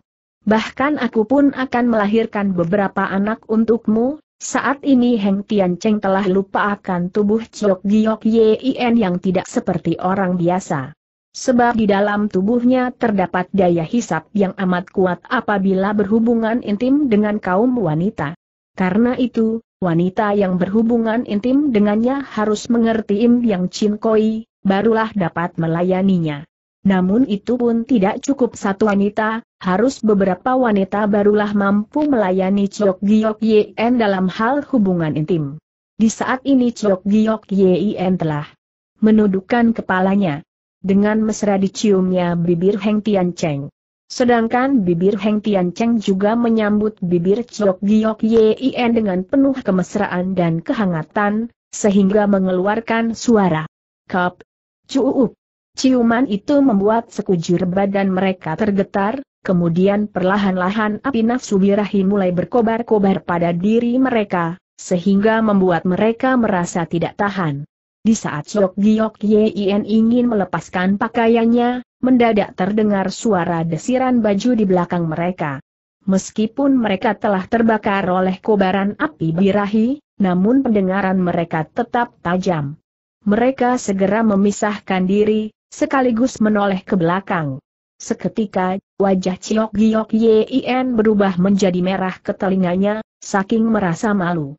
Bahkan aku pun akan melahirkan beberapa anak untukmu, saat ini Heng Tiancheng telah lupa akan tubuh Ciok Giok Yin yang tidak seperti orang biasa. Sebab di dalam tubuhnya terdapat daya hisap yang amat kuat apabila berhubungan intim dengan kaum wanita. Karena itu, wanita yang berhubungan intim dengannya harus mengerti im yang cinkoi, barulah dapat melayaninya. Namun itu pun tidak cukup satu wanita, harus beberapa wanita barulah mampu melayani Chok Giok Yen dalam hal hubungan intim. Di saat ini Chok Giok Yen telah menundukkan kepalanya. Dengan mesra diciumnya bibir Heng Tian Cheng. Sedangkan bibir Heng Tian Cheng juga menyambut bibir Chok Giok Yien dengan penuh kemesraan dan kehangatan, sehingga mengeluarkan suara. Kap. Cuup. Ciuman itu membuat sekujur badan mereka tergetar, kemudian perlahan-lahan api nafsu birahi mulai berkobar-kobar pada diri mereka, sehingga membuat mereka merasa tidak tahan. Di saat Sok Giok Yin ingin melepaskan pakaiannya, mendadak terdengar suara desiran baju di belakang mereka. Meskipun mereka telah terbakar oleh kobaran api birahi, namun pendengaran mereka tetap tajam. Mereka segera memisahkan diri, sekaligus menoleh ke belakang. Seketika, wajah Ciok Giok Yin berubah menjadi merah ke telinganya, saking merasa malu.